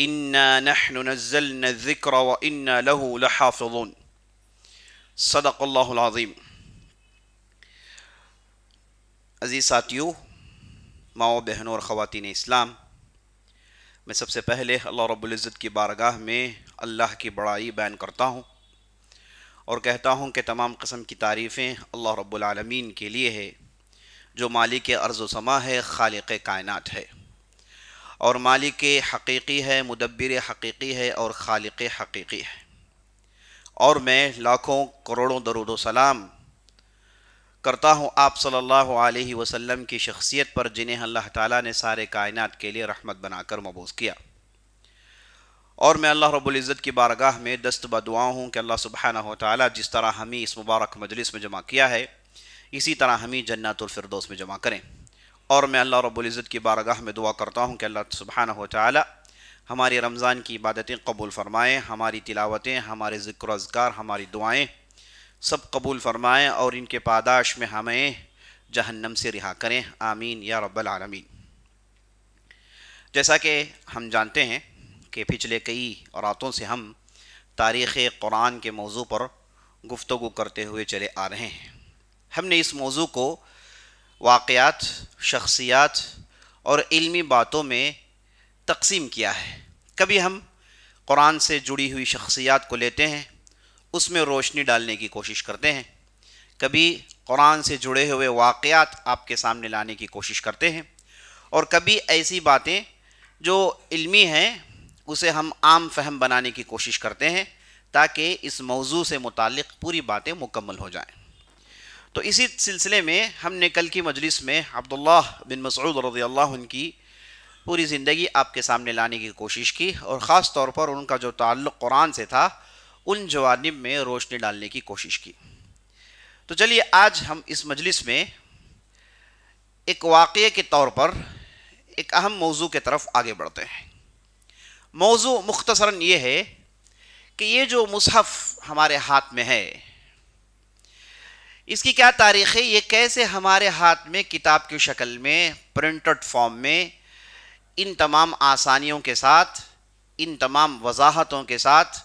إنا نحن نزلنا الذكر وإنا له لحافظون صدق الله العظيم عزیز ساتھیو ماؤ بہنوں اور خواتین اسلام میں سب سے پہلے اللہ رب العزت کی بارگاہ میں اللہ کی بڑائی بیان کرتا ہوں اور کہتا ہوں کہ تمام قسم کی تعریفیں اللہ رب العالمین کے لیے ہے جو مالک ارض و سما ہے خالق کائنات ہے और मालिक हकीकी है मुदबिर हकीकी है और खालिक हकीकी है और मैं लाखों करोड़ों दरुद सलाम करता हूँ आप सल्लल्लाहु अलैहि वसल्लम की शख्सियत पर जिन्हें अल्लाह ताला ने सारे कायनात के लिए रहमत बनाकर मबूस किया और मैं अल्लाह रब्ज़त की बारगाह में दस्त बदुआ हूँ कि अल्लाह सुबहाना ताली जिस तरह हमें इस मुबारक मजलिस में जमा किया है इसी तरह हमें जन्नतफरदोस में जमा करें और मैं अल्लाह रब्ज़त की बारगाह में दुआ करता हूँ कि अल्लाह सुबहाना हो हमारी रमज़ान की इबादतें कबूल फ़रमाएँ हमारी तिलावतें हमारे ज़िक्र अजगार हमारी दुआएँ सब कबूल फ़रमाएँ और इनके पादाश में हमें जहन्नम से रिहा करें आमीन या रब्बल आलमीन जैसा कि हम जानते हैं कि पिछले कई रातों से हम तारीख़ कुरान के मौजू पर गुफ्तु करते हुए चले आ रहे हैं हमने इस मौजू को वाक़ात शख्सियात और इल्मी बातों में तकसीम किया है कभी हम कुरान से जुड़ी हुई शख्सियात को लेते हैं उसमें रोशनी डालने की कोशिश करते हैं कभी कुरान से जुड़े हुए वाक़ात आपके सामने लाने की कोशिश करते हैं और कभी ऐसी बातें जो इल्मी हैं उसे हम आम फहम बनाने की कोशिश करते हैं ताकि इस मौजू से मुतल पूरी बातें मुकम्मल हो जाएँ तो इसी सिलसिले में हमने कल की मजलिस में अब्दुल्ला बिन मसूद रज़ी अल्लाह की पूरी ज़िंदगी आपके सामने लाने की कोशिश की और ख़ास तौर पर उनका जो ताल्लुक़ कुरान से था उन जवानब में रोशनी डालने की कोशिश की तो चलिए आज हम इस मजलिस में एक वाक़े के तौर पर एक अहम मौजू के तरफ आगे बढ़ते हैं मौजू मुख्तसरा ये है कि ये जो मुसहफ़ हमारे हाथ में है इसकी क्या तारीख है ये कैसे हमारे हाथ में किताब की शक्ल में प्रिंटेड फॉर्म में इन तमाम आसानियों के साथ इन तमाम वजाहतों के साथ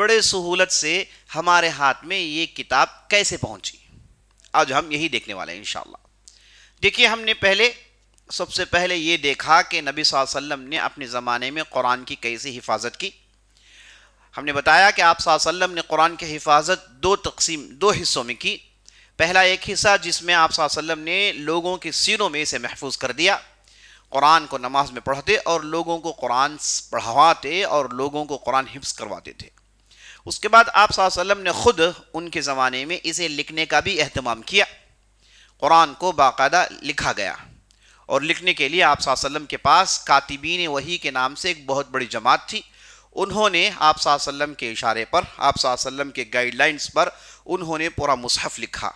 बड़े सहूलत से हमारे हाथ में ये किताब कैसे पहुंची आज हम यही देखने वाले हैं इन देखिए हमने पहले सबसे पहले ये देखा कि नबी वसल्लम ने अपने ज़माने में कुरान की कैसी हिफाजत की हमने बताया कि आप वसल्लम ने कुरान की हिफाजत दो तकसीम दो हिस्सों में की पहला एक हिस्सा जिसमें आप सल्लम ने लोगों के सीनों में इसे महफूज कर दिया कुरान को नमाज में पढ़ते और लोगों को कुरान पढ़वाते और लोगों को कुरान हिफ्स करवाते थे उसके बाद आप सल्लम ने ख़ुद उनके ज़माने में इसे लिखने का भी अहतमाम किया कुरान को बाकायदा लिखा गया और लिखने के लिए आप सल्लम के पास कातिबीन वही के नाम से एक बहुत बड़ी जमात थी उन्होंने आप सल्लम के इशारे पर आप सल्लम के गाइडलाइंस पर उन्होंने पूरा मुसहफ़ लिखा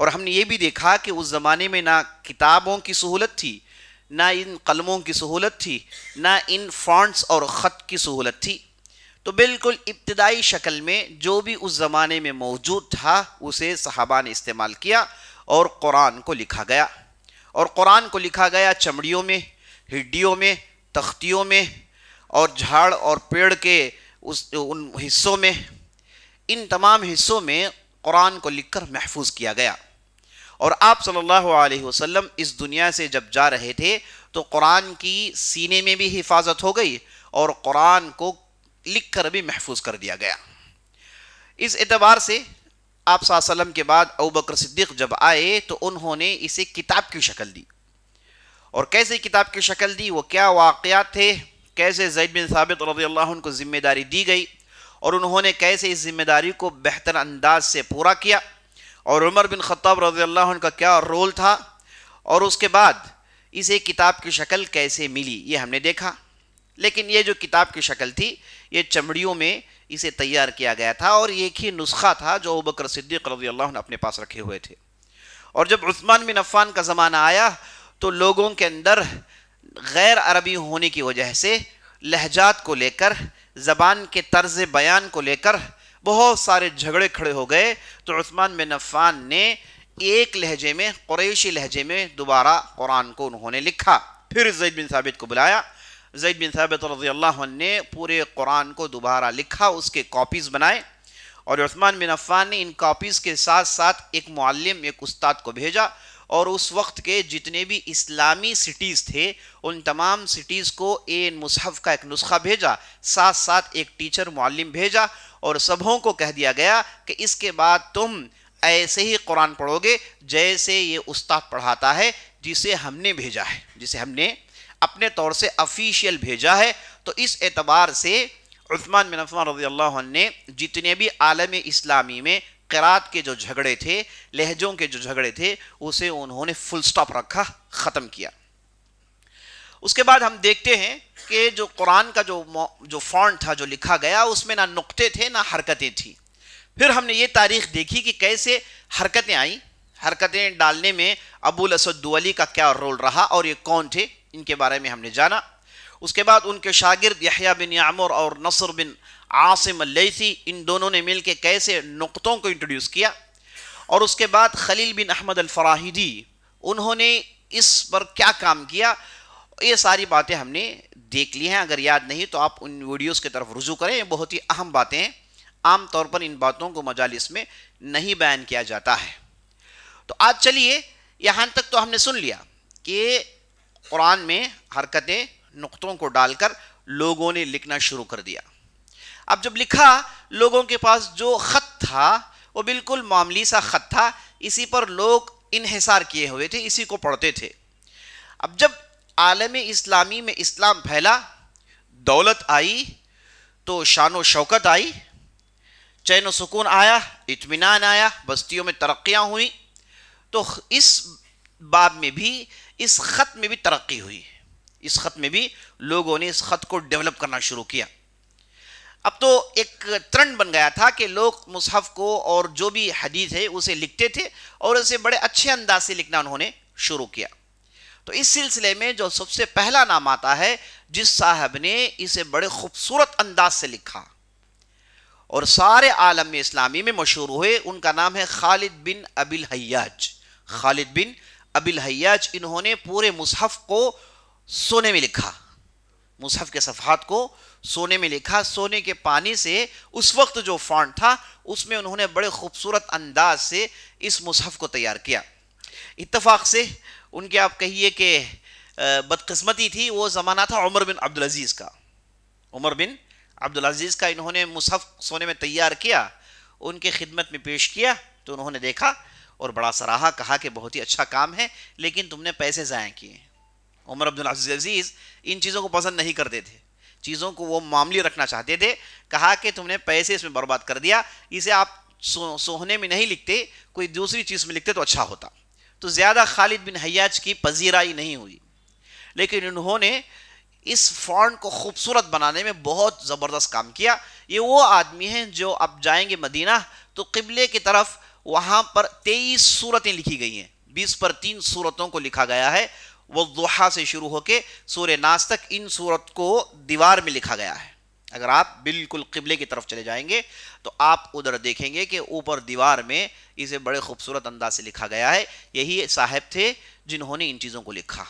और हमने ये भी देखा कि उस ज़माने में ना किताबों की सहूलत थी ना इन कलमों की सहूलत थी ना इन फॉन्ट्स और ख़त की सहूलत थी तो बिल्कुल इब्तदाई शक्ल में जो भी उस ज़माने में मौजूद था उसे सहाबा ने इस्तेमाल किया और कुरान को लिखा गया और कुरान को लिखा गया चमड़ियों में हड्डियों में तख्तियों में और झाड़ और पेड़ के उस उन हिस्सों में इन तमाम हिस्सों में कुरान को लिखकर महफूज किया गया और आप सल्लल्लाहु अलैहि वसल्लम इस दुनिया से जब जा रहे थे तो कुरान की सीने में भी हिफाजत हो गई और कुरान को लिख कर भी महफूज कर दिया गया इस एतबार से आप सल्लम के बाद अबकर सिद्दीक जब आए तो उन्होंने इसे किताब की शक्ल दी और कैसे किताब की शक्ल दी वो क्या वाक़ थे कैसे जैद बिन साबित रजी को ज़िम्मेदारी दी गई और उन्होंने कैसे इस जिम्मेदारी को बेहतर अंदाज से पूरा किया और उमर बिन ख़त्ताब रज़ी अल्लाह का क्या रोल था और उसके बाद इसे किताब की शक्ल कैसे मिली ये हमने देखा लेकिन ये जो किताब की शक्ल थी ये चमड़ियों में इसे तैयार किया गया था और एक ही नुस्खा था जो अबू बकर सिद्दीक रजी अल्लाह अपने पास रखे हुए थे और जब उस्मान बिन अफ़ान का ज़माना आया तो लोगों के अंदर गैर अरबी होने की वजह से लहजात को लेकर ज़बान के तर्ज बयान को लेकर बहुत सारे झगड़े खड़े हो गए तो उस्मान बिन अफ़ान ने एक लहजे में क्रैशी लहजे में दोबारा कुरान को उन्होंने लिखा फिर जैद बिन साबित को बुलाया जैद बिन साबित रजी अल्लाह ने पूरे कुरान को दोबारा लिखा उसके कॉपीज़ बनाए और उस्मान बिन अफ़ान ने इन कॉपीज़ के साथ साथ एक मालम एक उस्ताद को भेजा और उस वक्त के जितने भी इस्लामी सिटीज़ थे उन तमाम सिटीज़ को एन मुसहफ़ का एक नुस्खा भेजा साथ साथ एक टीचर मालम भेजा और सबों को कह दिया गया कि इसके बाद तुम ऐसे ही कुरान पढ़ोगे जैसे ये उस्ताद पढ़ाता है जिसे हमने भेजा है जिसे हमने अपने तौर से अफिशियल भेजा है तो इस एतबार से उस्मान बिन रजी ने जितने भी आलम इस्लामी में करात के जो झगड़े थे लहजों के जो झगड़े थे उसे उन्होंने फुल स्टॉप रखा ख़त्म किया उसके बाद हम देखते हैं कि जो कुरान का जो जो फॉन्ट था जो लिखा गया उसमें ना नुक्ते थे ना हरकतें थी फिर हमने ये तारीख देखी कि कैसे हरकतें आई हरकतें डालने में अबूल असदुअली का क्या रोल रहा और ये कौन थे इनके बारे में हमने जाना उसके बाद उनके शागिर्द यहिया बिन यामर और नसर बिन आसिम लेसी इन दोनों ने मिल के कैसे नुकतों को इंट्रोड्यूस किया और उसके बाद खलील बिन अहमद अलफराहिदी उन्होंने इस पर क्या काम किया ये सारी बातें हमने देख ली हैं अगर याद नहीं तो आप उन वीडियोस की तरफ रुजू करें ये बहुत ही अहम बातें हैं आम तौर पर इन बातों को मजालिस में नहीं बयान किया जाता है तो आज चलिए यहाँ तक तो हमने सुन लिया कि कुरान में हरकतें नुकतों को डालकर लोगों ने लिखना शुरू कर दिया अब जब लिखा लोगों के पास जो ख़त था वो बिल्कुल मामली सा ख़त था इसी पर लोग इहसार किए हुए थे इसी को पढ़ते थे अब जब आलम इस्लामी में इस्लाम फैला दौलत आई तो शान शौकत आई चैन सुकून आया इतमान आया बस्तियों में तरक्याँ हुई तो इस बाब में भी इस ख़त में भी तरक्की हुई इस ख़त में भी लोगों ने इस ख़त को डेवलप करना शुरू किया अब तो एक ट्रेंड बन गया था कि लोग मुसहफ़ को और जो भी हदीस है उसे लिखते थे और उसे बड़े अच्छे अंदाज से लिखना उन्होंने शुरू किया तो इस सिलसिले में जो सबसे पहला नाम आता है जिस साहब ने इसे बड़े खूबसूरत अंदाज से लिखा और सारे आलम इस्लामी में मशहूर हुए उनका नाम है खालिद बिन अबिल हयाज खालिद बिन अबिल हयाज इन्होंने पूरे मुसहफ़ को सोने में लिखा मुसहफ़ के सफ़ात को सोने में लिखा सोने के पानी से उस वक्त जो फॉन्ट था उसमें उन्होंने बड़े खूबसूरत अंदाज से इस मुसहफ़ को तैयार किया इतफ़ाक़ से उनके आप कहिए कि बदकस्मती थी वो ज़माना था उमर बिन अब्दुलज़ीज़ का उमर बिन अब्दुलज़ीज़ का इन्होंने मुसहफ़ सोने में तैयार किया उनके खिदमत में पेश किया तो उन्होंने देखा और बड़ा सराहा कहा कि बहुत ही अच्छा काम है लेकिन तुमने पैसे ज़ाया किए उमर अब्दुल अजीज़ इन चीज़ों को पसंद नहीं करते थे चीज़ों को वो मामली रखना चाहते थे कहा कि तुमने पैसे इसमें बर्बाद कर दिया इसे आप सो, सोहने में नहीं लिखते कोई दूसरी चीज़ में लिखते तो अच्छा होता तो ज़्यादा खालिद बिन हयाज की पजीराई नहीं हुई लेकिन उन्होंने इस फॉन्ट को खूबसूरत बनाने में बहुत ज़बरदस्त काम किया ये वो आदमी हैं जो अब जाएंगे मदीना तो किबले की तरफ वहाँ पर तेईस सूरतें लिखी गई हैं बीस पर तीन सूरतों को लिखा गया है वजुहा से शुरू होकर सूर्य नाश तक इन सूरत को दीवार में लिखा गया है अगर आप बिल्कुल किबले की तरफ चले जाएंगे तो आप उधर देखेंगे कि ऊपर दीवार में इसे बड़े खूबसूरत अंदाज से लिखा गया है यही साहब थे जिन्होंने इन चीज़ों को लिखा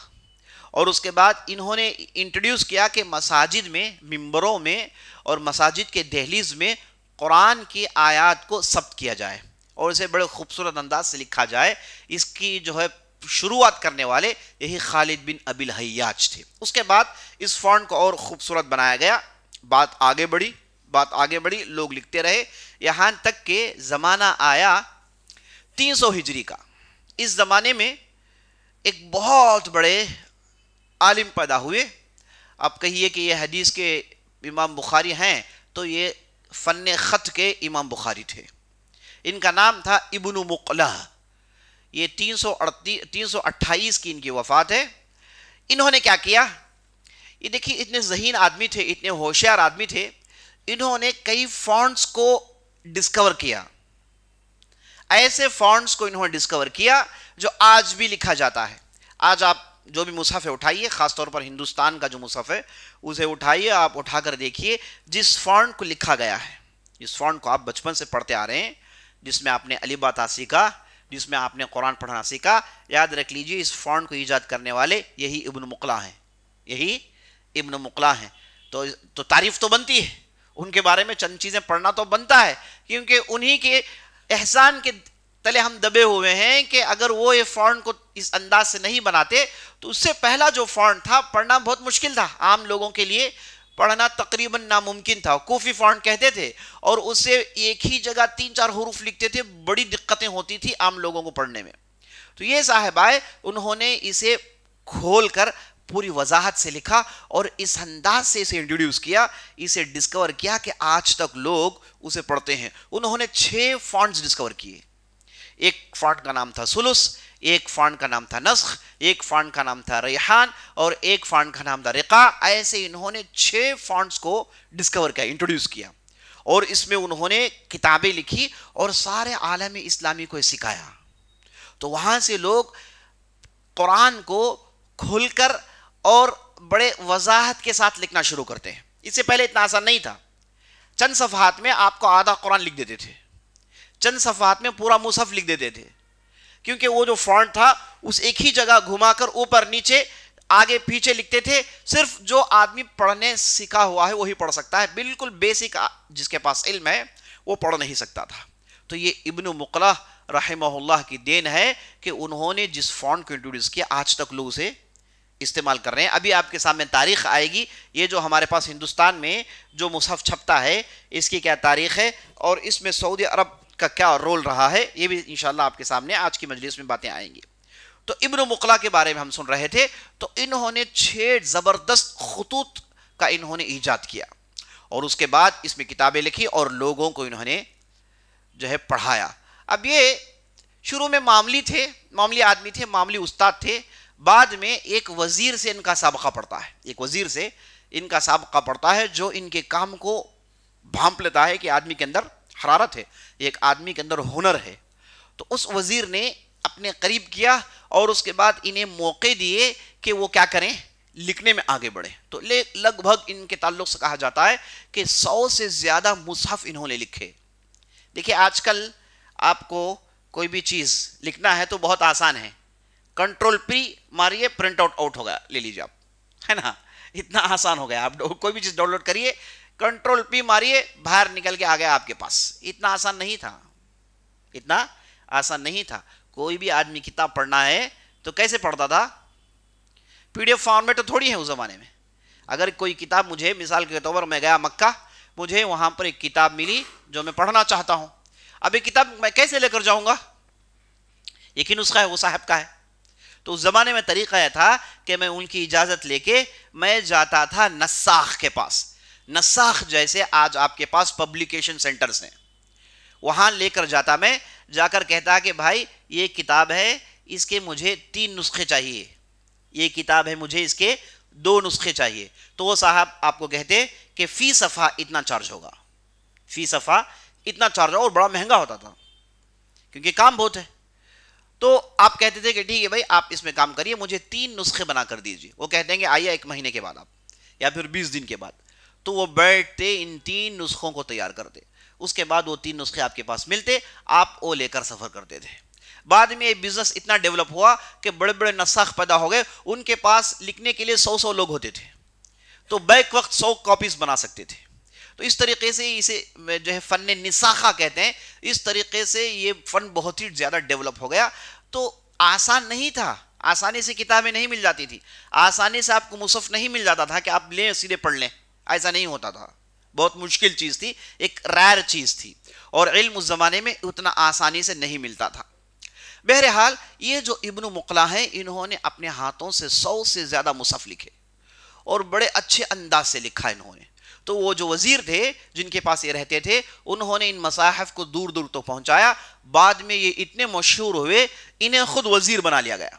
और उसके बाद इन्होंने इंट्रोड्यूस किया कि मसाजिद में मंबरों में और मसाजिद के दहलीज में कुरान की आयात को सब्त किया जाए और इसे बड़े खूबसूरत अंदाज से लिखा जाए इसकी जो है शुरुआत करने वाले यही खालिद बिन अबिल हयाज थे उसके बाद इस फॉन्ट को और खूबसूरत बनाया गया बात आगे बढ़ी बात आगे बढ़ी लोग लिखते रहे यहाँ तक के ज़माना आया 300 हिजरी का इस ज़माने में एक बहुत बड़े आलिम पैदा हुए आप कहिए कि ये हदीस के इमाम बुखारी हैं तो ये फ़न ख़त के इमाम बुखारी थे इनका नाम था इबन मुकला ये तीन सौ अड़तीस की इनकी वफात है इन्होंने क्या किया ये देखिए इतने जहीन आदमी थे इतने होशियार आदमी थे इन्होंने कई फॉन्ट्स को डिस्कवर किया ऐसे फॉन्ट्स को इन्होंने डिस्कवर किया जो आज भी लिखा जाता है आज आप जो भी मुसाफे उठाइए ख़ासतौर पर हिंदुस्तान का जो मुसाफ है उसे उठाइए आप उठा कर देखिए जिस फॉन्ट को लिखा गया है जिस फॉन्ट को आप बचपन से पढ़ते आ रहे हैं जिसमें आपने अली तासी का जिसमें आपने कुरान पढ़ना सीखा याद रख लीजिए इस फॉन्ड को ईजाद करने वाले यही इब्न मुकला हैं यही इब्न मुकला हैं तो तो तारीफ़ तो बनती है उनके बारे में चंद चीज़ें पढ़ना तो बनता है क्योंकि उन्हीं के एहसान के तले हम दबे हुए हैं कि अगर वो ये फॉन्ड को इस अंदाज से नहीं बनाते तो उससे पहला जो फॉन्ड था पढ़ना बहुत मुश्किल था आम लोगों के लिए पढ़ना तकरीबन नामुमकिन था कोफी फॉन्ट कहते थे और उसे एक ही जगह तीन चार हरूफ लिखते थे बड़ी दिक्कतें होती थी आम लोगों को पढ़ने में तो ये आए उन्होंने इसे खोल कर पूरी वजाहत से लिखा और इस अंदाज से इसे इंट्रोड्यूस किया इसे डिस्कवर किया कि आज तक लोग उसे पढ़ते हैं उन्होंने छः फॉन्ट्स डिस्कवर किए एक फॉन्ट का नाम था सुलुस एक फंड का नाम था नस्ख एक फंड का नाम था रेहान और एक फंड का नाम था रिका ऐसे इन्होंने छः फंड्स को डिस्कवर किया इंट्रोड्यूस किया और इसमें उन्होंने किताबें लिखी और सारे आलम इस्लामी को सिखाया तो वहाँ से लोग कुरान को खुलकर और बड़े वजाहत के साथ लिखना शुरू करते हैं इससे पहले इतना आसान नहीं था चंद सफ़ात में आपको आधा कुरान लिख देते थे चंद सफ़ात में पूरा मुसफ़ लिख देते थे क्योंकि वो जो फॉन्ट था उस एक ही जगह घुमाकर ऊपर नीचे आगे पीछे लिखते थे सिर्फ जो आदमी पढ़ने सीखा हुआ है वही पढ़ सकता है बिल्कुल बेसिक जिसके पास इल्म है वो पढ़ नहीं सकता था तो ये इब्न मुकला रहमल्ला की देन है कि उन्होंने जिस फॉन्ट को इंट्रोड्यूस किया आज तक लोग उसे इस्तेमाल कर रहे हैं अभी आपके सामने तारीख आएगी ये जो हमारे पास हिंदुस्तान में जो मुसहफ छपता है इसकी क्या तारीख है और इसमें सऊदी अरब का क्या रोल रहा है ये भी इंशाल्लाह आपके सामने आज की मजलिस में बातें आएंगी तो इब्न मुकला के बारे में हम सुन रहे थे तो इन्होंने छह ज़बरदस्त खतूत का इन्होंने ईजाद किया और उसके बाद इसमें किताबें लिखी और लोगों को इन्होंने जो है पढ़ाया अब ये शुरू में मामली थे मामली आदमी थे मामली उस्ताद थे बाद में एक वज़ीर से इनका सबका पड़ता है एक वज़ीर से इनका सबका पड़ता है जो इनके काम को भांप लेता है कि आदमी के अंदर हरारत है एक आदमी के अंदर हुनर है तो उस वज़ीर ने अपने करीब किया और उसके बाद इन्हें मौके दिए कि वो क्या करें लिखने में आगे बढ़े तो ले लगभग इनके ताल्लुक से कहा जाता है कि सौ से ज़्यादा मुसहफ़ इन्होंने लिखे देखिए आजकल आपको कोई भी चीज़ लिखना है तो बहुत आसान है कंट्रोल पी मारिए प्रिंट आउट आउट होगा ले लीजिए आप है ना इतना आसान हो गया आप कोई भी चीज़ डाउनलोड करिए कंट्रोल पी मारिए बाहर निकल के आ गया आपके पास इतना आसान नहीं था इतना आसान नहीं था कोई भी आदमी किताब पढ़ना है तो कैसे पढ़ता था पीडीएफ फॉर्मेट तो थोड़ी है उस ज़माने में अगर कोई किताब मुझे मिसाल के तौर पर मैं गया मक्का मुझे वहां पर एक किताब मिली जो मैं पढ़ना चाहता हूं अब ये किताब मैं कैसे लेकर जाऊंगा यकीन उसका है वो साहब का है तो उस ज़माने में तरीका यह था कि मैं उनकी इजाज़त लेके मैं जाता था नस्साख के पास नसाख जैसे आज आपके पास पब्लिकेशन सेंटर्स हैं वहाँ लेकर जाता मैं जाकर कहता कि भाई ये किताब है इसके मुझे तीन नुस्खे चाहिए ये किताब है मुझे इसके दो नुस्खे चाहिए तो वो साहब आपको कहते कि फ़ी सफ़ा इतना चार्ज होगा फ़ी सफ़ा इतना चार्ज होगा और बड़ा महंगा होता था क्योंकि काम बहुत है तो आप कहते थे कि ठीक है भाई आप इसमें काम करिए मुझे तीन नुस्खे बना कर दीजिए वो कहते हैं कि आइए एक महीने के बाद आप या फिर बीस दिन के बाद तो वो बैठते इन तीन नुस्खों को तैयार करते उसके बाद वो तीन नुस्खे आपके पास मिलते आप वो लेकर सफ़र करते थे बाद में ये बिज़नेस इतना डेवलप हुआ कि बड़े बड़े नसाख पैदा हो गए उनके पास लिखने के लिए सौ सौ लोग होते थे तो बैक वक्त सौ कॉपीज़ बना सकते थे तो इस तरीके से इसे जो है फ़न निसाखा कहते हैं इस तरीके से ये फ़न बहुत ही ज़्यादा डेवलप हो गया तो आसान नहीं था आसानी से किताबें नहीं मिल जाती थी आसानी से आपको मुसफ़ नहीं मिल जाता था कि आप लें सीधे पढ़ लें ऐसा नहीं होता था बहुत मुश्किल चीज़ थी एक रैर चीज़ थी और इल्म उस ज़माने में उतना आसानी से नहीं मिलता था बहरहाल ये जो इब्न मुकला हैं इन्होंने अपने हाथों से सौ से ज़्यादा मुसफ़ लिखे और बड़े अच्छे अंदाज से लिखा इन्होंने तो वो जो वज़ीर थे जिनके पास ये रहते थे उन्होंने इन मसाहफ को दूर दूर तो पहुंचाया बाद में ये इतने मशहूर हुए इन्हें ख़ुद वज़ीर बना लिया गया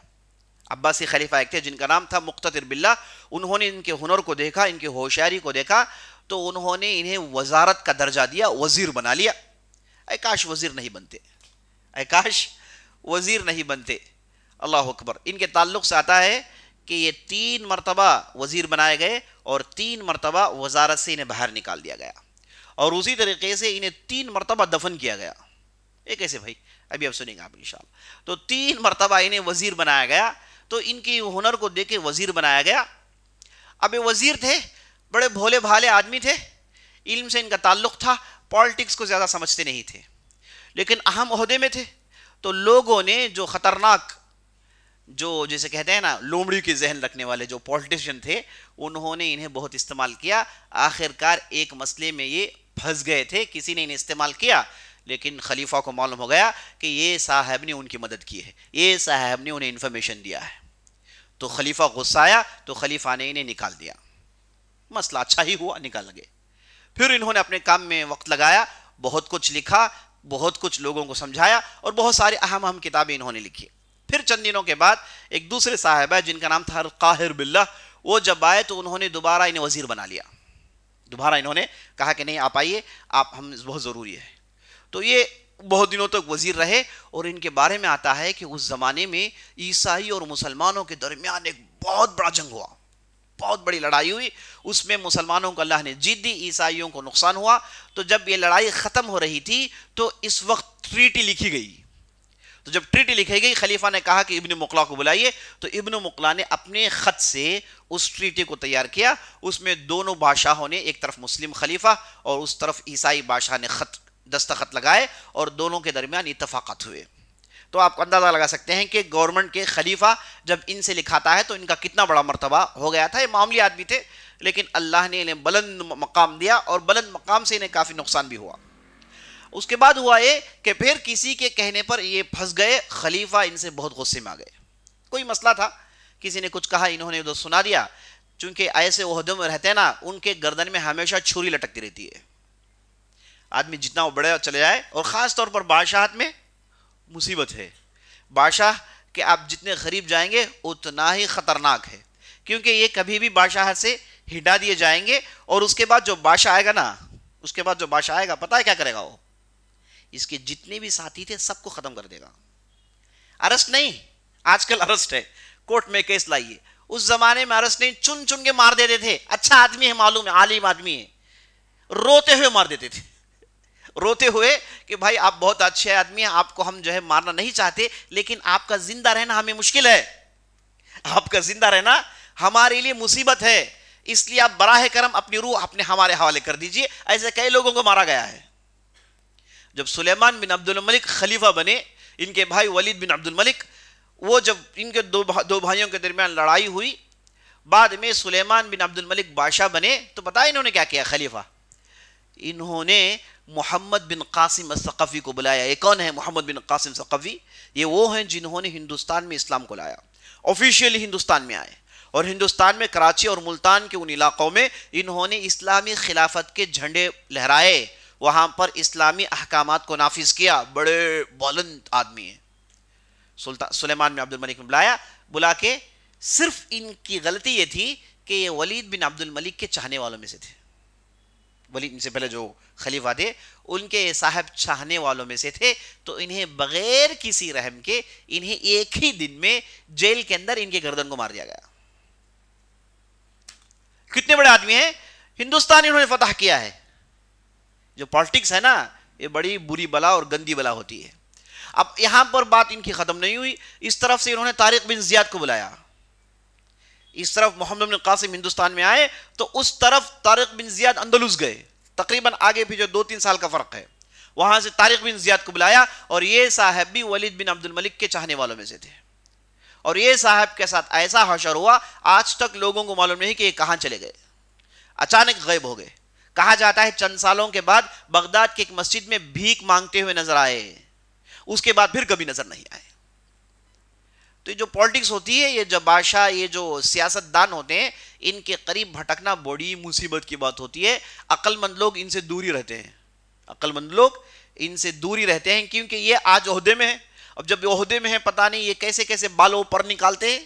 अब्बासी खलीफा एक थे जिनका नाम था मुख्तर बिल्ला उन्होंने इनके हुनर को देखा इनकी होशियारी को देखा तो उन्होंने इन्हें वजारत का दर्जा दिया वजीर बना लिया अकाश वजीर नहीं बनते अकाश वजीर नहीं बनते अल्लाह अकबर इनके ताल्लुक से आता है कि ये तीन मरतबा वजीर बनाए गए और तीन मरतबा वजारत से इन्हें बाहर निकाल दिया गया और उसी तरीके से इन्हें तीन मरतबा दफन किया गया ये कैसे भाई अभी अब सुनेंगे आप इन तो तीन मरतबा इन्हें वजीर बनाया गया तो इनकी हुनर को देख के वज़ीर बनाया गया अब ये वज़ीर थे बड़े भोले भाले आदमी थे इल्म से इनका ताल्लुक़ था पॉलिटिक्स को ज़्यादा समझते नहीं थे लेकिन अहम अहदे में थे तो लोगों ने जो ख़तरनाक जो जैसे कहते हैं ना लोमड़ी के जहन रखने वाले जो पॉलिटिशियन थे उन्होंने इन्हें बहुत इस्तेमाल किया आखिरकार एक मसले में ये फंस गए थे किसी ने इन्हें इस्तेमाल किया लेकिन खलीफा को मालूम हो गया कि ये साहब ने उनकी मदद की है ये साहब ने उन्हें इन्फॉर्मेशन दिया है तो खलीफा गुस्सा आया तो खलीफा ने इन्हें निकाल दिया मसला अच्छा ही हुआ निकाल लगे फिर इन्होंने अपने काम में वक्त लगाया बहुत कुछ लिखा बहुत कुछ लोगों को समझाया और बहुत सारी अहम अहम किताबें इन्होंने लिखी फिर चंद दिनों के बाद एक दूसरे साहब है जिनका नाम था काहिर बिल्ला वो जब आए तो उन्होंने दोबारा इन्हें वजीर बना लिया दोबारा इन्होंने कहा कि नहीं आप आइए आप हम बहुत ज़रूरी है तो ये बहुत दिनों तक वजीर रहे और इनके बारे में आता है कि उस ज़माने में ईसाई और मुसलमानों के दरमियान एक बहुत बड़ा जंग हुआ बहुत बड़ी लड़ाई हुई उसमें मुसलमानों को अल्लाह ने जीत दी ईसाइयों को नुकसान हुआ तो जब ये लड़ाई ख़त्म हो रही थी तो इस वक्त ट्रीटी लिखी गई तो जब ट्रीटी लिखी गई खलीफा ने कहा कि इब्न मुकला को बुलाइए तो इब्न मुकला ने अपने ख़त से उस ट्रीटी को तैयार किया उसमें दोनों बादशाहों ने एक तरफ मुस्लिम खलीफा और उस तरफ ईसाई बादशाह ने ख़त दस्तखत लगाए और दोनों के दरमियान इतफाक़त हुए तो आप अंदाज़ा लगा सकते हैं कि गवर्नमेंट के खलीफा जब इनसे लिखाता है तो इनका कितना बड़ा मरतबा हो गया था ये मामूली आदमी थे लेकिन अल्लाह ने इन्हें बुलंद मकाम दिया और बुलंद मकाम से इन्हें काफ़ी नुकसान भी हुआ उसके बाद हुआ ये कि फिर किसी के कहने पर ये फंस गए खलीफा इनसे बहुत गुस्से में आ गए कोई मसला था किसी ने कुछ कहा इन्होंने उधर तो सुना दिया चूँकि ऐसे उहदों में रहते ना उनके गर्दन में हमेशा छुरी लटकती रहती है आदमी जितना वो बढ़े चले जाए और ख़ास तौर पर बादशाहत में मुसीबत है बादशाह के आप जितने गरीब जाएंगे उतना ही ख़तरनाक है क्योंकि ये कभी भी बादशाह से हिटा दिए जाएंगे और उसके बाद जो बादशाह आएगा ना उसके बाद जो बादशाह आएगा पता है क्या करेगा वो इसके जितने भी साथी थे सबको ख़त्म कर देगा अरेस्ट नहीं आजकल अरेस्ट है कोर्ट में केस लाइए उस जमाने में अरेस्ट नहीं चुन चुन के मार देते थे अच्छा आदमी है मालूम है आलिम आदमी है रोते हुए मार देते थे रोते हुए कि भाई आप बहुत अच्छे आदमी हैं आपको हम जो है मारना नहीं चाहते लेकिन आपका जिंदा रहना हमें मुश्किल है आपका जिंदा रहना हमारे लिए मुसीबत है इसलिए आप बराह करम अपनी रूह अपने हमारे हवाले कर दीजिए ऐसे कई लोगों को मारा गया है जब सुलेमान बिन अब्दुल मलिक खलीफा बने इनके भाई वलीद बिन अब्दुल मलिक वो जब इनके दो भा, दो भाइयों के दरमियान लड़ाई हुई बाद में सुलेमान बिन अब्दुल मलिक बादशाह बने तो पता इन्होंने क्या किया खलीफा इन्होंने मोहम्मद बिन कासिम सक़फ़ी को बुलाया ये कौन है मोहम्मद बिन कासिम सक़फ़ी ये वो हैं जिन्होंने हिंदुस्तान में इस्लाम को लाया ऑफिशियली हिंदुस्तान में आए और हिंदुस्तान में कराची और मुल्तान के उन इलाक़ों में इन्होंने इस्लामी खिलाफत के झंडे लहराए वहाँ पर इस्लामी अहकाम को नाफिज किया बड़े बुलंद आदमी हैं सुल्तान सुलेमान में अब्दुल मलिक ने बुलाया बुला के सिर्फ इनकी गलती ये थी कि ये वलीद बिन अब्दुल मलिक के चाहने वालों में से थे वली इनसे पहले जो खलीफा थे उनके साहब चाहने वालों में से थे तो इन्हें बगैर किसी रहम के इन्हें एक ही दिन में जेल के अंदर इनके गर्दन को मार दिया गया कितने बड़े आदमी हैं हिंदुस्तान इन्होंने फतह किया है जो पॉलिटिक्स है ना ये बड़ी बुरी बला और गंदी बला होती है अब यहां पर बात इनकी खत्म नहीं हुई इस तरफ से इन्होंने तारिक बिन जियाद को बुलाया इस तरफ मोहम्मद बिन कासिम हिंदुस्तान में आए तो उस तरफ तारिक बिन जियाद अंदलुस गए तकरीबन आगे भी जो दो तीन साल का फ़र्क है वहाँ से तारिक बिन जियाद को बुलाया और ये साहब भी वलीद बिन अब्दुल मलिक के चाहने वालों में से थे और ये साहब के साथ ऐसा हशर हुआ आज तक लोगों को मालूम नहीं कि ये कहाँ चले गए अचानक गायब हो गए कहा जाता है चंद सालों के बाद बगदाद की एक मस्जिद में भीख मांगते हुए नजर आए उसके बाद फिर कभी नजर नहीं आए तो ये जो पॉलिटिक्स होती है ये जब बादशाह ये जो सियासतदान होते हैं इनके करीब भटकना बड़ी मुसीबत की बात होती है अक्लमंद लोग इनसे दूरी रहते हैं अक्लमंद लोग इनसे दूरी रहते हैं क्योंकि ये आज अहदे में है अब जब अहदे में है पता नहीं ये कैसे कैसे बालों पर निकालते हैं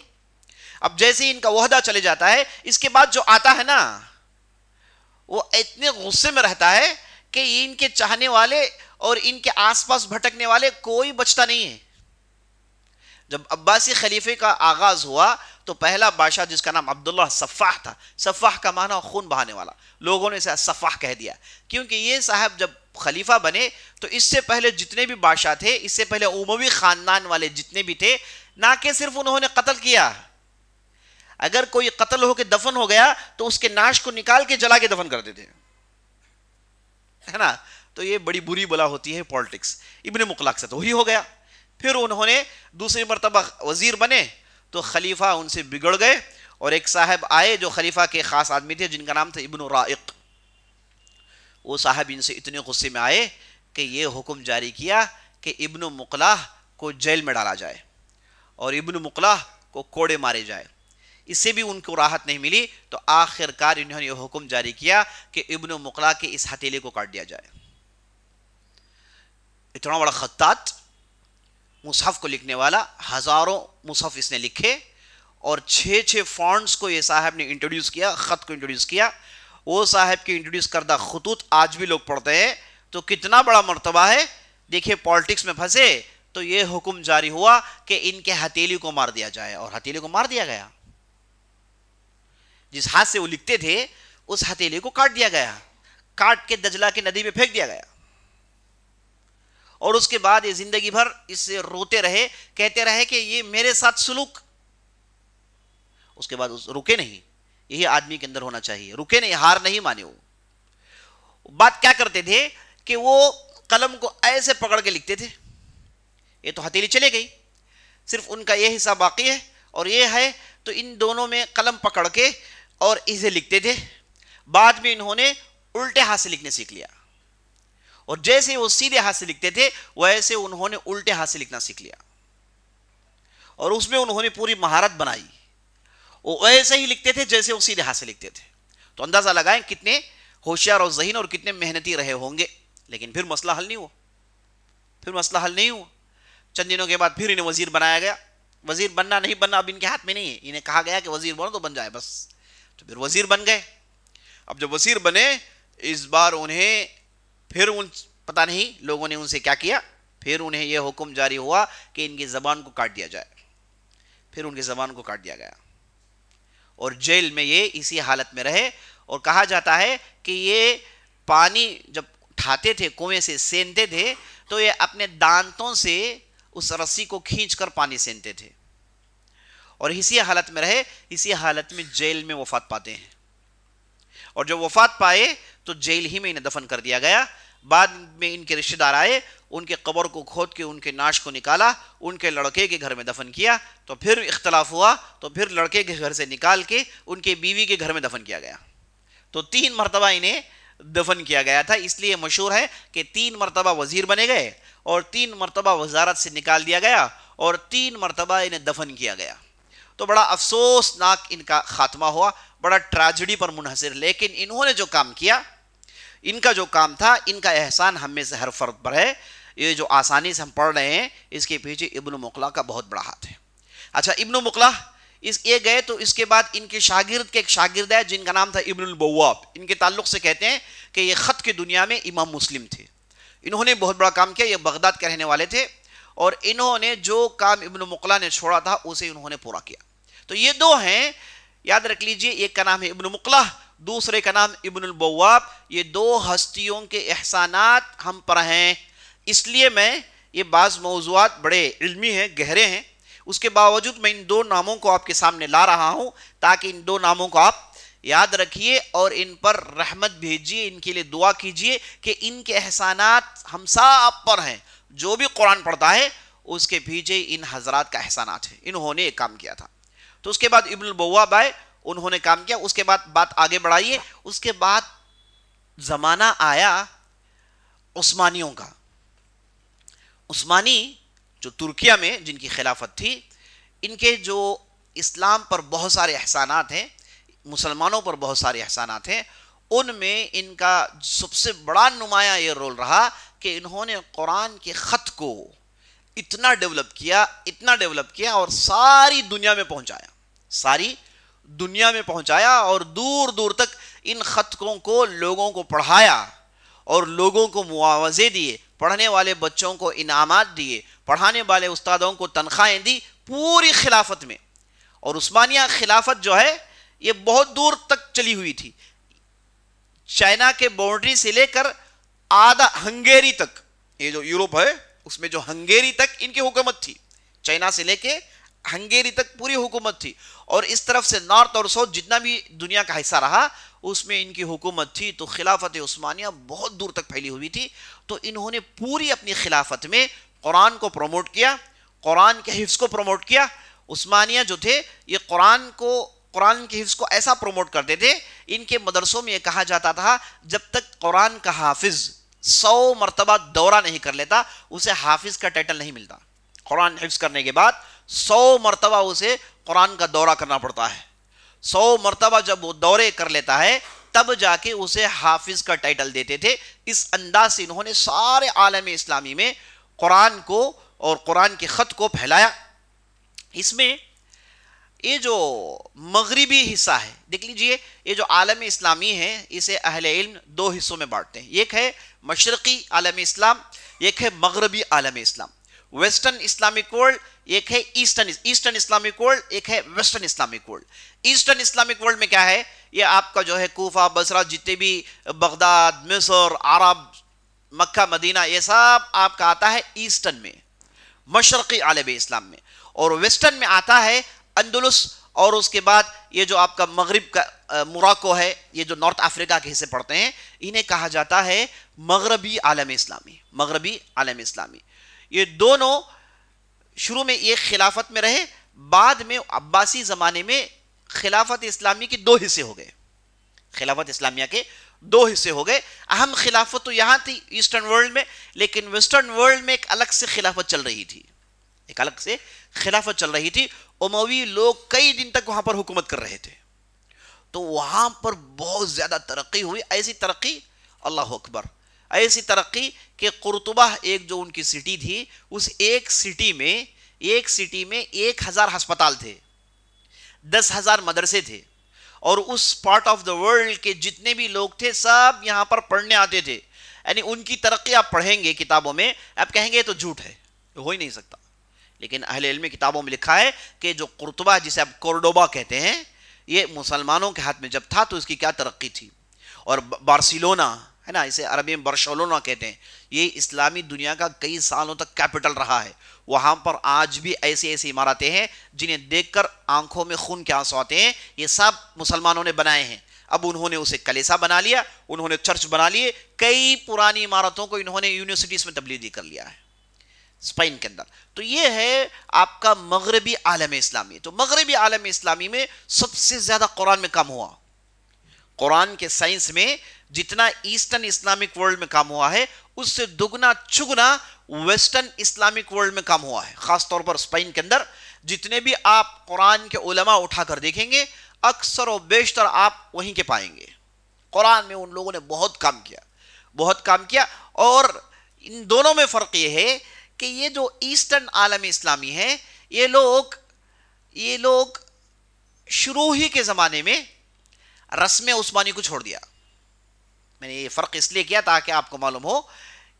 अब जैसे ही इनका वहदा चले जाता है इसके बाद जो आता है ना वो इतने गुस्से में रहता है कि इनके चाहने वाले और इनके आसपास भटकने वाले कोई बचता नहीं है जब अब्बासी खलीफे का आगाज़ हुआ तो पहला बादशाह जिसका नाम अब्दुल्ला सफ़ाह था सफ़ाह का माना खून बहाने वाला लोगों ने इसे सफ़ाह कह दिया क्योंकि ये साहब जब खलीफा बने तो इससे पहले जितने भी बादशाह थे इससे पहले उमवी ख़ानदान वाले जितने भी थे ना कि सिर्फ उन्होंने कत्ल किया अगर कोई कत्ल होकर दफन हो गया तो उसके नाश को निकाल के जला के दफन कर देते है ना तो ये बड़ी बुरी बला होती है पॉलिटिक्स इबन मुकलाक से तो वही हो गया फिर उन्होंने दूसरी मरतबा वज़ीर बने तो खलीफा उनसे बिगड़ गए और एक साहब आए जो खलीफा के ख़ास आदमी थे जिनका नाम था इबन राइक वो साहब इनसे इतने गुस्से में आए कि ये हुक्म जारी किया कि इबन मुकलाह को जेल में डाला जाए और इबन मुकलाह को कोड़े मारे जाए इससे भी उनको राहत नहीं मिली तो आखिरकार इन्होंने ये हुक्म जारी किया कि इबन मुकला के इस हथेले को काट दिया जाए इतना बड़ा खत्तात मुसहफ़ को लिखने वाला हज़ारों मुसहफ़ इसने लिखे और छः छः फॉन्ट्स को ये साहब ने इंट्रोड्यूस किया ख़त को इंट्रोड्यूस किया वो साहब के इंट्रोड्यूस करदा खतूत आज भी लोग पढ़ते हैं तो कितना बड़ा मरतबा है देखिए पॉलिटिक्स में फंसे तो ये हुक्म जारी हुआ कि इनके हथेली को मार दिया जाए और हथेली को मार दिया गया जिस हाथ से वो लिखते थे उस हथेली को काट दिया गया काट के दजला की नदी में फेंक दिया गया और उसके बाद ये जिंदगी भर इससे रोते रहे कहते रहे कि ये मेरे साथ सुलूक उसके बाद उस रुके नहीं यही आदमी के अंदर होना चाहिए रुके नहीं हार नहीं माने वो बात क्या करते थे कि वो कलम को ऐसे पकड़ के लिखते थे ये तो हथेली चले गई सिर्फ उनका ये हिस्सा बाकी है और ये है तो इन दोनों में कलम पकड़ के और इसे लिखते थे बाद में इन्होंने उल्टे हाथ से लिखने सीख लिया और जैसे वो सीधे हाथ से लिखते थे वैसे उन्होंने उल्टे हाथ से लिखना सीख लिया और उसमें उन्होंने पूरी महारत बनाई वो वैसे ही लिखते थे जैसे वो सीधे हाथ से लिखते थे तो अंदाज़ा लगाएं कितने होशियार और जहीन और कितने मेहनती रहे होंगे लेकिन फिर मसला हल नहीं हुआ फिर मसला हल नहीं हुआ चंद दिनों के बाद फिर इन्हें वजीर बनाया गया वजीर बनना नहीं बनना अब इनके हाथ में नहीं है इन्हें कहा गया कि वजीर बनो तो बन जाए बस तो फिर वजीर बन गए अब जब वजीर बने इस बार उन्हें फिर उन पता नहीं लोगों ने उनसे क्या किया फिर उन्हें यह हुक्म जारी हुआ कि इनकी ज़बान को काट दिया जाए फिर उनकी ज़बान को काट दिया गया और जेल में ये इसी हालत में रहे और कहा जाता है कि ये पानी जब उठाते थे कुएं से सेंधते थे तो ये अपने दांतों से उस रस्सी को खींच कर पानी सेंधते थे और इसी हालत में रहे इसी हालत में जेल में वफात पाते हैं और जब वफात पाए तो जेल ही में इन्हें दफन कर दिया गया बाद में इनके रिश्तेदार आए उनके कबर को खोद के उनके नाश को निकाला उनके लड़के के घर में दफन किया तो फिर इख्तलाफ हुआ तो फिर लड़के के घर से निकाल के उनके बीवी के घर में दफन किया गया तो तीन मरतबा इन्हें दफन किया गया था इसलिए मशहूर है कि तीन मरतबा वजीर बने गए और तीन मरतबा वजारत से निकाल दिया गया और तीन मरतबा इन्हें दफन किया गया तो बड़ा अफसोसनाक इनका खात्मा हुआ बड़ा ट्रेजडी पर मुनहसर लेकिन इन्होंने जो काम किया इनका जो काम था इनका एहसान हम में से हर फर्द पर है ये जो आसानी से हम पढ़ रहे हैं इसके पीछे इब्न मुकला का बहुत बड़ा हाथ है अच्छा इब्न मुकला इस ये गए तो इसके बाद इनके शागिर्द के एक शागिर्द है जिनका नाम था इब्न बवाब इनके ताल्लुक से कहते हैं कि ये ख़त की दुनिया में इमाम मुस्लिम थे इन्होंने बहुत बड़ा काम किया ये बगदाद के रहने वाले थे और इन्होंने जो काम इब्न मुकला ने छोड़ा था उसे इन्होंने पूरा किया तो ये दो हैं याद रख लीजिए एक का नाम है इब्न मुकला दूसरे का नाम इबन बवाब ये दो हस्तियों के एहसानात हम पर हैं इसलिए मैं ये बाज़ मौजूद बड़े इल्मी हैं गहरे हैं उसके बावजूद मैं इन दो नामों को आपके सामने ला रहा हूँ ताकि इन दो नामों को आप याद रखिए और इन पर रहमत भेजिए इनके लिए दुआ कीजिए कि इनके एहसानात हम सब पर हैं जो भी कुरान पढ़ता है उसके पीछे इन हजरात का एहसानात है इन्होंने एक काम किया था तो उसके बाद इबन बवाब आए उन्होंने काम किया उसके बाद बात आगे बढ़ाइए उसके बाद जमाना आया उस्मानियों का उस्मानी जो तुर्किया में जिनकी खिलाफत थी इनके जो इस्लाम पर बहुत सारे एहसानात हैं मुसलमानों पर बहुत सारे एहसान हैं उनमें इनका सबसे बड़ा नुमाया ये रोल रहा कि इन्होंने कुरान के ख़त को इतना डेवलप किया इतना डेवलप किया और सारी दुनिया में पहुंचाया सारी दुनिया में पहुंचाया और दूर दूर तक इन खतकों को लोगों को पढ़ाया और लोगों को मुआवजे दिए पढ़ने वाले बच्चों को इनामत दिए पढ़ाने वाले उस्तादों को तनख्वाहें दी पूरी खिलाफत में और उस्मानिया खिलाफत जो है ये बहुत दूर तक चली हुई थी चाइना के बाउंड्री से लेकर आधा हंगेरी तक ये जो यूरोप है उसमें जो हंगेरी तक इनकी हुकूमत थी चाइना से लेके हंगेरी तक पूरी हुकूमत थी और इस तरफ से नॉर्थ और साउथ जितना भी दुनिया का हिस्सा रहा उसमें इनकी हुकूमत थी तो खिलाफत उस्मानिया बहुत दूर तक फैली हुई थी तो इन्होंने पूरी अपनी खिलाफत में कुरान को प्रमोट किया कुरान के हिफ्स को प्रमोट किया उस्मानिया जो थे ये कुरान को कुरान के हिफ्स को ऐसा प्रमोट करते थे इनके मदरसों में ये कहा जाता था जब तक कुरान का हाफिज सौ मरतबा दौरा नहीं कर लेता उसे हाफिज का टाइटल नहीं मिलता कुरान हिफ्स करने के बाद सौ मरतबा उसे कुरान का दौरा करना पड़ता है सौ मरतबा जब वो दौरे कर लेता है तब जाके उसे हाफिज का टाइटल देते थे इस अंदाज से इन्होंने सारे आलम इस्लामी में कुरान को और कुरान के ख़त को फैलाया इसमें ये जो मगरबी हिस्सा है देख लीजिए ये जो आलम इस्लामी है इसे अहल इल्म दो हिस्सों में बांटते हैं एक है मशरक़ी आलम इस्लाम एक है मगरबी आलम इस्लाम वेस्टर्न इस्लामिक वर्ल्ड एक है ईस्टर्न ईस्टर्न इस्लामिक वर्ल्ड एक है western Islamic world eastern Islamic world में क्या है ये आपका जो है कोफा बसरा जितने भी बगदाद मिसर अरब मक्का मदीना ये सब आपका आता है ईस्टर्न में मशरक़ी आलम इस्लाम में और वेस्टर्न में आता है अंदुलस और उसके बाद ये जो आपका मगरब का मोराको है ये जो नॉर्थ अफ्रीका के हिस्से पड़ते हैं इन्हें कहा जाता है मगरबी आलम इस्लामी मगरबी आलम इस्लामी ये दोनों शुरू में एक खिलाफत में रहे बाद में अब्बासी ज़माने में खिलाफत इस्लामी के दो हिस्से हो गए खिलाफत इस्लामिया के दो हिस्से हो गए अहम खिलाफत तो यहाँ थी ईस्टर्न वर्ल्ड में लेकिन वेस्टर्न वर्ल्ड में एक अलग से खिलाफत चल रही थी एक अलग से खिलाफत चल रही थी उमवी लोग कई दिन तक वहाँ पर हुकूमत कर रहे थे तो वहाँ पर बहुत ज़्यादा तरक्की हुई ऐसी तरक्की अल्लाह अकबर ऐसी तरक्की कि कुरतबा एक जो उनकी सिटी थी उस एक सिटी में एक सिटी में एक हज़ार हस्पताल थे दस हज़ार मदरसे थे और उस पार्ट ऑफ द वर्ल्ड के जितने भी लोग थे सब यहाँ पर पढ़ने आते थे यानी उनकी तरक्की आप पढ़ेंगे किताबों में आप कहेंगे तो झूठ है हो ही नहीं सकता लेकिन अहल इल्म किताबों में लिखा है कि जो कुरतबा जिसे आप कोरडोबा कहते हैं ये मुसलमानों के हाथ में जब था तो इसकी क्या तरक्की थी और बार्सिलोना है ना इसे अरबी में बर्शोलोना कहते हैं ये इस्लामी दुनिया का कई सालों तक कैपिटल रहा है वहाँ पर आज भी ऐसी ऐसी इमारतें हैं जिन्हें देखकर आंखों में खून के आंसू आते हैं ये सब मुसलमानों ने बनाए हैं अब उन्होंने उसे कलेसा बना लिया उन्होंने चर्च बना लिए कई पुरानी इमारतों को इन्होंने यूनिवर्सिटीज़ में तब्लीगी कर लिया है स्पेन के अंदर तो ये है आपका मगरबी आलम इस्लामी तो मगरबी आलम इस्लामी में सबसे ज़्यादा कुरान में कम हुआ कुरान के साइंस में जितना ईस्टर्न इस्लामिक वर्ल्ड में काम हुआ है उससे दुगना चुगना वेस्टर्न इस्लामिक वर्ल्ड में काम हुआ है खासतौर पर स्पेन के अंदर जितने भी आप कुरान के उलमा उठाकर देखेंगे अक्सर और बेशतर आप वहीं के पाएंगे कुरान में उन लोगों ने बहुत काम किया बहुत काम किया और इन दोनों में फ़र्क ये है कि ये जो ईस्टर्न आलम इस्लामी है ये लोग ये लोग शुरू ही के ज़माने में रस्म उस्मानी को छोड़ दिया मैंने ये फ़र्क इसलिए किया ताकि आपको मालूम हो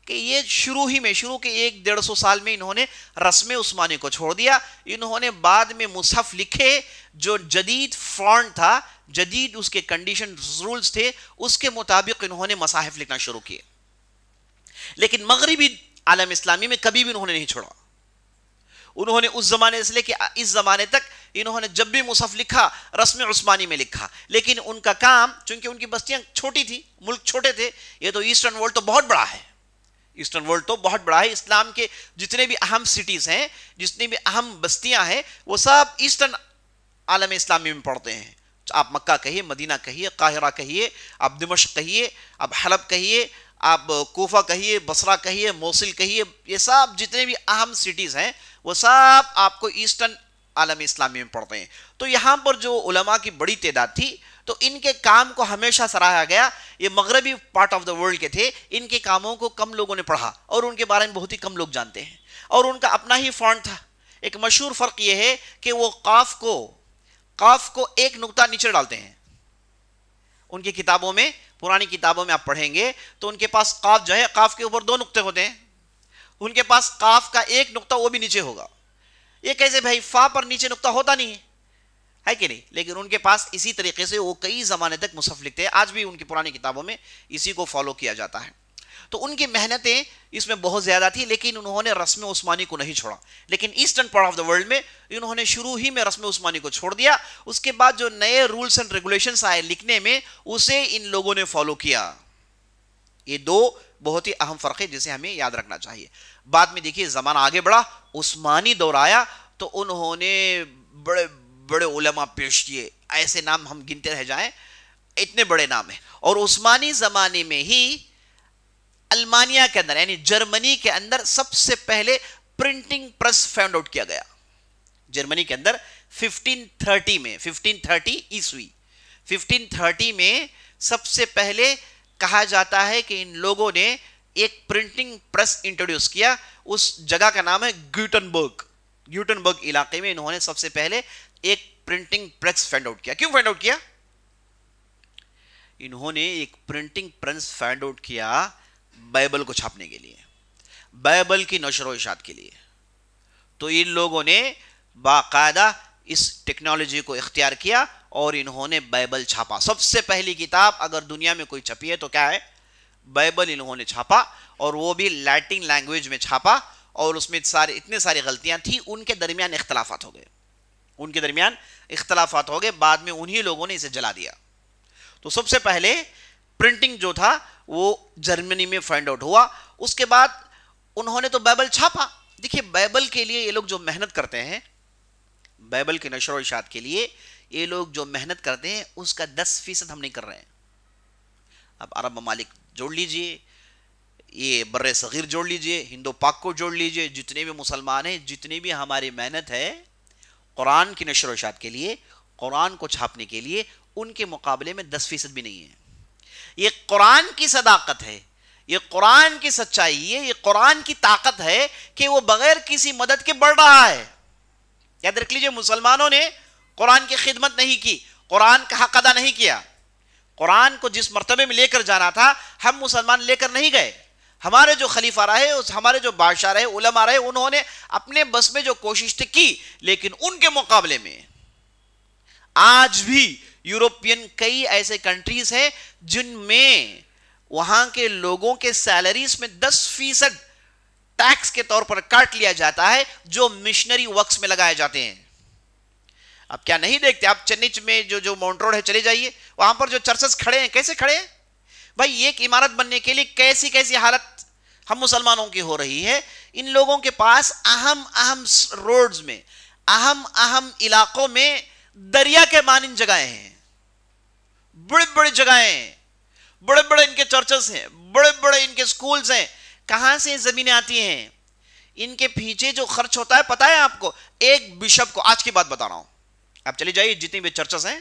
कि ये शुरू ही में शुरू के एक डेढ़ सौ साल में इन्होंने रस्म उस्मानी को छोड़ दिया इन्होंने बाद में मुसहफ लिखे जो जदीद फ्रॉन्ट था जदीद उसके कंडीशन रूल्स थे उसके मुताबिक इन्होंने मसाहिफ लिखना शुरू किए लेकिन मगरबी आलम इस्लामी में कभी भी उन्होंने नहीं छोड़ा उन्होंने उस ज़माने से लेके इस ज़माने तक इन्होंने जब भी मुसफ़ लिखा रस्म उस्मानी में लिखा लेकिन उनका काम चूंकि उनकी बस्तियाँ छोटी थी मुल्क छोटे थे ये तो ईस्टर्न वर्ल्ड तो बहुत बड़ा है ईस्टर्न वर्ल्ड तो बहुत बड़ा है इस्लाम के जितने भी अहम सिटीज़ हैं जितनी भी अहम बस्तियाँ हैं वो सब ईस्टर्न आलम इस्लामी में पढ़ते हैं आप मक्का कहिए मदीना कहिए काहिरा कहिए आप दिमश कहिए आप हलब कहिए आप कोफा कहिए बसरा कहिए मोसिल कहिए ये सब जितने भी अहम सिटीज़ हैं वो सब आपको ईस्टर्न आलम इस्लामी में पढ़ते हैं तो यहाँ पर जो उलमा की बड़ी तादाद थी तो इनके काम को हमेशा सराहा गया ये मगरबी पार्ट ऑफ द वर्ल्ड के थे इनके कामों को कम लोगों ने पढ़ा और उनके बारे में बहुत ही कम लोग जानते हैं और उनका अपना ही फॉन्ट था एक मशहूर फ़र्क यह है कि वो काफ को काफ को एक नुकता नीचे डालते हैं उनकी किताबों में पुरानी किताबों में आप पढ़ेंगे तो उनके पास काफ जो है काफ के ऊपर दो नुकते होते हैं उनके पास काफ का एक नुकता वो भी नीचे होगा ये कैसे भाई फा पर नीचे नुकता होता नहीं है है कि नहीं लेकिन उनके पास इसी तरीके से वो कई ज़माने तक मुसफ़ लिखते हैं आज भी उनकी पुरानी किताबों में इसी को फॉलो किया जाता है तो उनकी मेहनतें इसमें बहुत ज़्यादा थी लेकिन उन्होंने रस्म उस्मानी को नहीं छोड़ा लेकिन eastern part of the world में इन्होंने शुरू ही में रस्म उस्मानी को छोड़ दिया उसके बाद जो नए रूल्स एंड रेगुलेशन आए लिखने में उसे इन लोगों ने फॉलो किया ये दो बहुत ही अहम फ़र्क है जिसे हमें याद रखना चाहिए बाद में देखिए ज़माना आगे बढ़ा उस्मानी दौर आया तो उन्होंने बड़े बड़े उलमा पेश किए ऐसे नाम हम गिनते रह जाएं इतने बड़े नाम हैं और उस्मानी ज़माने में ही अल्मानिया के अंदर यानी जर्मनी के अंदर सबसे पहले प्रिंटिंग प्रेस फाउंड आउट किया गया जर्मनी के अंदर 1530 में 1530 ईस्वी 1530 में सबसे पहले कहा जाता है कि इन लोगों ने एक प्रिंटिंग प्रेस इंट्रोड्यूस किया उस जगह का नाम है ग्यूटनबर्ग ग्यूटनबर्ग इलाके में इन्होंने सबसे पहले एक प्रिंटिंग प्रेस फाइंड आउट किया क्यों फाइंड आउट किया इन्होंने एक प्रिंटिंग प्रेस फाइंड आउट किया बाइबल को छापने के लिए बाइबल की नशर इशात के लिए तो इन लोगों ने बाकायदा इस टेक्नोलॉजी को इख्तियार किया और इन्होंने बाइबल छापा सबसे पहली किताब अगर दुनिया में कोई छपी है तो क्या है बाइबल इन्होंने छापा और वो भी लैटिन लैंग्वेज में छापा और उसमें सारे इतने सारी गलतियां थी उनके दरमियान इख्तलाफात हो गए उनके दरमियान इख्तलाफात हो गए बाद में उन्हीं लोगों ने इसे जला दिया तो सबसे पहले प्रिंटिंग जो था वो जर्मनी में फाइंड आउट हुआ उसके बाद उन्होंने तो बाइबल छापा देखिए बाइबल के लिए ये लोग जो मेहनत करते हैं बाइबल के नशर इशात के लिए ये लोग जो मेहनत करते हैं उसका दस फीसद हम नहीं कर रहे हैं अब अरब ममालिक जोड़ लीजिए ये बर सग़ीर जोड़ लीजिए हिंदो पाक को जोड़ लीजिए जितने भी मुसलमान हैं जितनी भी हमारी मेहनत है कुरान की नशर वशात के लिए कुरान को छापने के लिए उनके मुकाबले में दस फीसद भी नहीं है ये कुरान की सदाकत है ये कुरान की सच्चाई है ये कुरान की ताकत है कि वो बगैर किसी मदद के बढ़ रहा है याद रख लीजिए मुसलमानों ने कुरान की खिदमत नहीं की कुरान का हक अदा नहीं किया कुरान को जिस मरतबे में लेकर जाना था हम मुसलमान लेकर नहीं गए हमारे जो खलीफा रहे उस हमारे जो बादशाह रहे उलमा रहे उन्होंने अपने बस में जो कोशिश तो की लेकिन उनके मुकाबले में आज भी यूरोपियन कई ऐसे कंट्रीज हैं जिनमें वहां के लोगों के सैलरीज में 10 फीसद टैक्स के तौर पर काट लिया जाता है जो मिशनरी वर्क में लगाए जाते हैं आप क्या नहीं देखते आप चेन्नई में जो जो माउंट रोड है चले जाइए वहां पर जो चर्चेस खड़े हैं कैसे खड़े हैं भाई एक इमारत बनने के लिए कैसी कैसी हालत हम मुसलमानों की हो रही है इन लोगों के पास अहम अहम रोड्स में अहम अहम इलाकों में दरिया के मानिन जगहें हैं बड़े बड़े जगहें हैं बड़े बड़े इनके चर्चेस हैं बड़े बड़े इनके स्कूल्स हैं कहां से जमीनें आती हैं इनके पीछे जो खर्च होता है पता है आपको एक बिशप को आज की बात बता रहा हूं आप चले जाइए जितनी भी चर्चेस हैं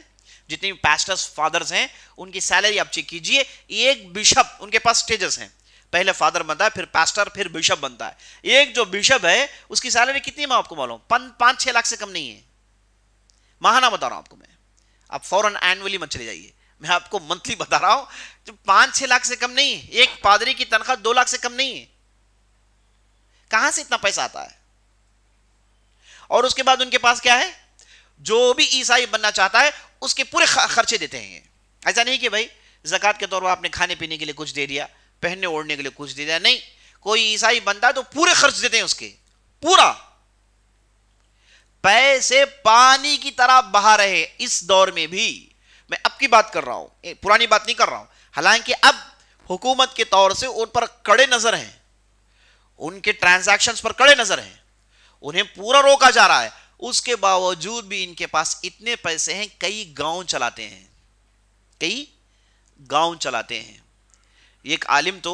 जितनी भी पैस्टर्स फादर्स हैं उनकी सैलरी आप चेक कीजिए एक बिशप उनके पास स्टेजेस हैं पहले फादर बनता है फिर पैस्टर फिर बिशप बनता है एक जो बिशप है उसकी सैलरी कितनी मैं आपको मालूम पाँच छः लाख से कम नहीं है महाना बता रहा हूँ आपको मैं आप फॉरन एनुअली मत चले जाइए मैं आपको मंथली बता रहा हूँ जो पाँच छः लाख से कम नहीं है एक पादरी की तनख्वाह दो लाख से कम नहीं है कहाँ से इतना पैसा आता है और उसके बाद उनके पास क्या है जो भी ईसाई बनना चाहता है उसके पूरे खर्चे देते हैं ऐसा नहीं कि भाई जक़ात के तौर पर आपने खाने पीने के लिए कुछ दे दिया पहनने ओढ़ने के लिए कुछ दे दिया नहीं कोई ईसाई बनता तो पूरे खर्च देते हैं उसके पूरा पैसे पानी की तरह बहा रहे इस दौर में भी मैं अब की बात कर रहा हूं पुरानी बात नहीं कर रहा हूं हालांकि अब हुकूमत के तौर से उन पर कड़े नजर हैं उनके ट्रांजैक्शंस पर कड़े नजर हैं उन्हें पूरा रोका जा रहा है उसके बावजूद भी इनके पास इतने पैसे हैं कई गांव चलाते हैं कई गांव चलाते हैं एक आलिम तो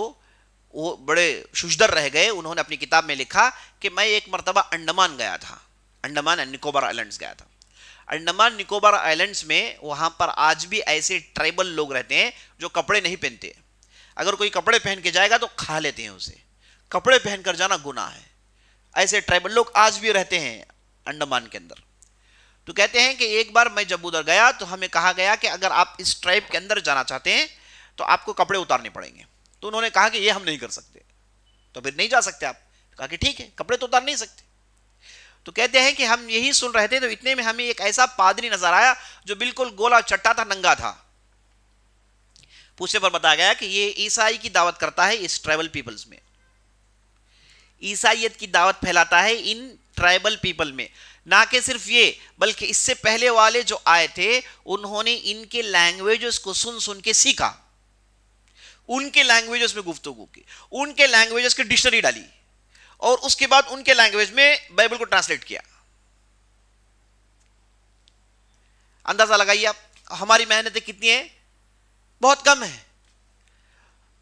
वो बड़े शुशदर रह गए उन्होंने अपनी किताब में लिखा कि मैं एक मरतबा अंडमान गया था अंडमान एंड निकोबार आइलैंड्स गया था अंडमान निकोबार आइलैंड्स में वहाँ पर आज भी ऐसे ट्राइबल लोग रहते हैं जो कपड़े नहीं पहनते अगर कोई कपड़े पहन के जाएगा तो खा लेते हैं उसे कपड़े पहन कर जाना गुनाह है ऐसे ट्राइबल लोग आज भी रहते हैं अंडमान के अंदर तो कहते हैं कि एक बार मैं जब उधर गया तो हमें कहा गया कि अगर आप इस ट्राइब के अंदर जाना चाहते हैं तो आपको कपड़े उतारने पड़ेंगे तो उन्होंने कहा कि ये हम नहीं कर सकते तो फिर नहीं जा सकते आप कहा कि ठीक है कपड़े तो उतार नहीं सकते तो कहते हैं कि हम यही सुन रहे थे तो इतने में हमें एक ऐसा पादरी नजर आया जो बिल्कुल गोला चट्टा था नंगा था पूछने पर बताया गया कि ये ईसाई की दावत करता है इस ट्राइबल पीपल्स में ईसाइयत की दावत फैलाता है इन ट्राइबल पीपल में ना कि सिर्फ ये बल्कि इससे पहले वाले जो आए थे उन्होंने इनके लैंग्वेजेस को सुन सुन के सीखा उनके लैंग्वेजेस में गुफ्तगु की उनके लैंग्वेजेस की डिक्शनरी डाली और उसके बाद उनके लैंग्वेज में बाइबल को ट्रांसलेट किया अंदाजा लगाइए आप हमारी मेहनतें कितनी है बहुत कम है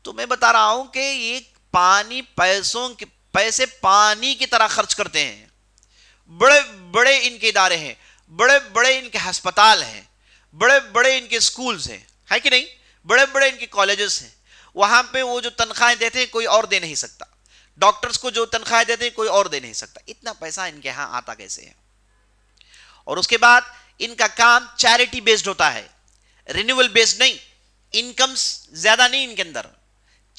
तो मैं बता रहा हूं कि ये पानी पैसों के पैसे पानी की तरह खर्च करते हैं बड़े बड़े इनके इदारे हैं बड़े बड़े इनके हस्पताल हैं बड़े बड़े इनके स्कूल्स हैं है कि नहीं बड़े बड़े इनके कॉलेजेस हैं वहाँ पे वो जो तनख्वाहें देते हैं कोई और दे नहीं सकता डॉक्टर्स को जो तनख्वाहें देते हैं कोई और दे नहीं सकता इतना पैसा इनके यहाँ आता कैसे है और उसके बाद इनका काम चैरिटी बेस्ड होता है रिन्यूअल बेस्ड नहीं इनकम्स ज़्यादा नहीं इनके अंदर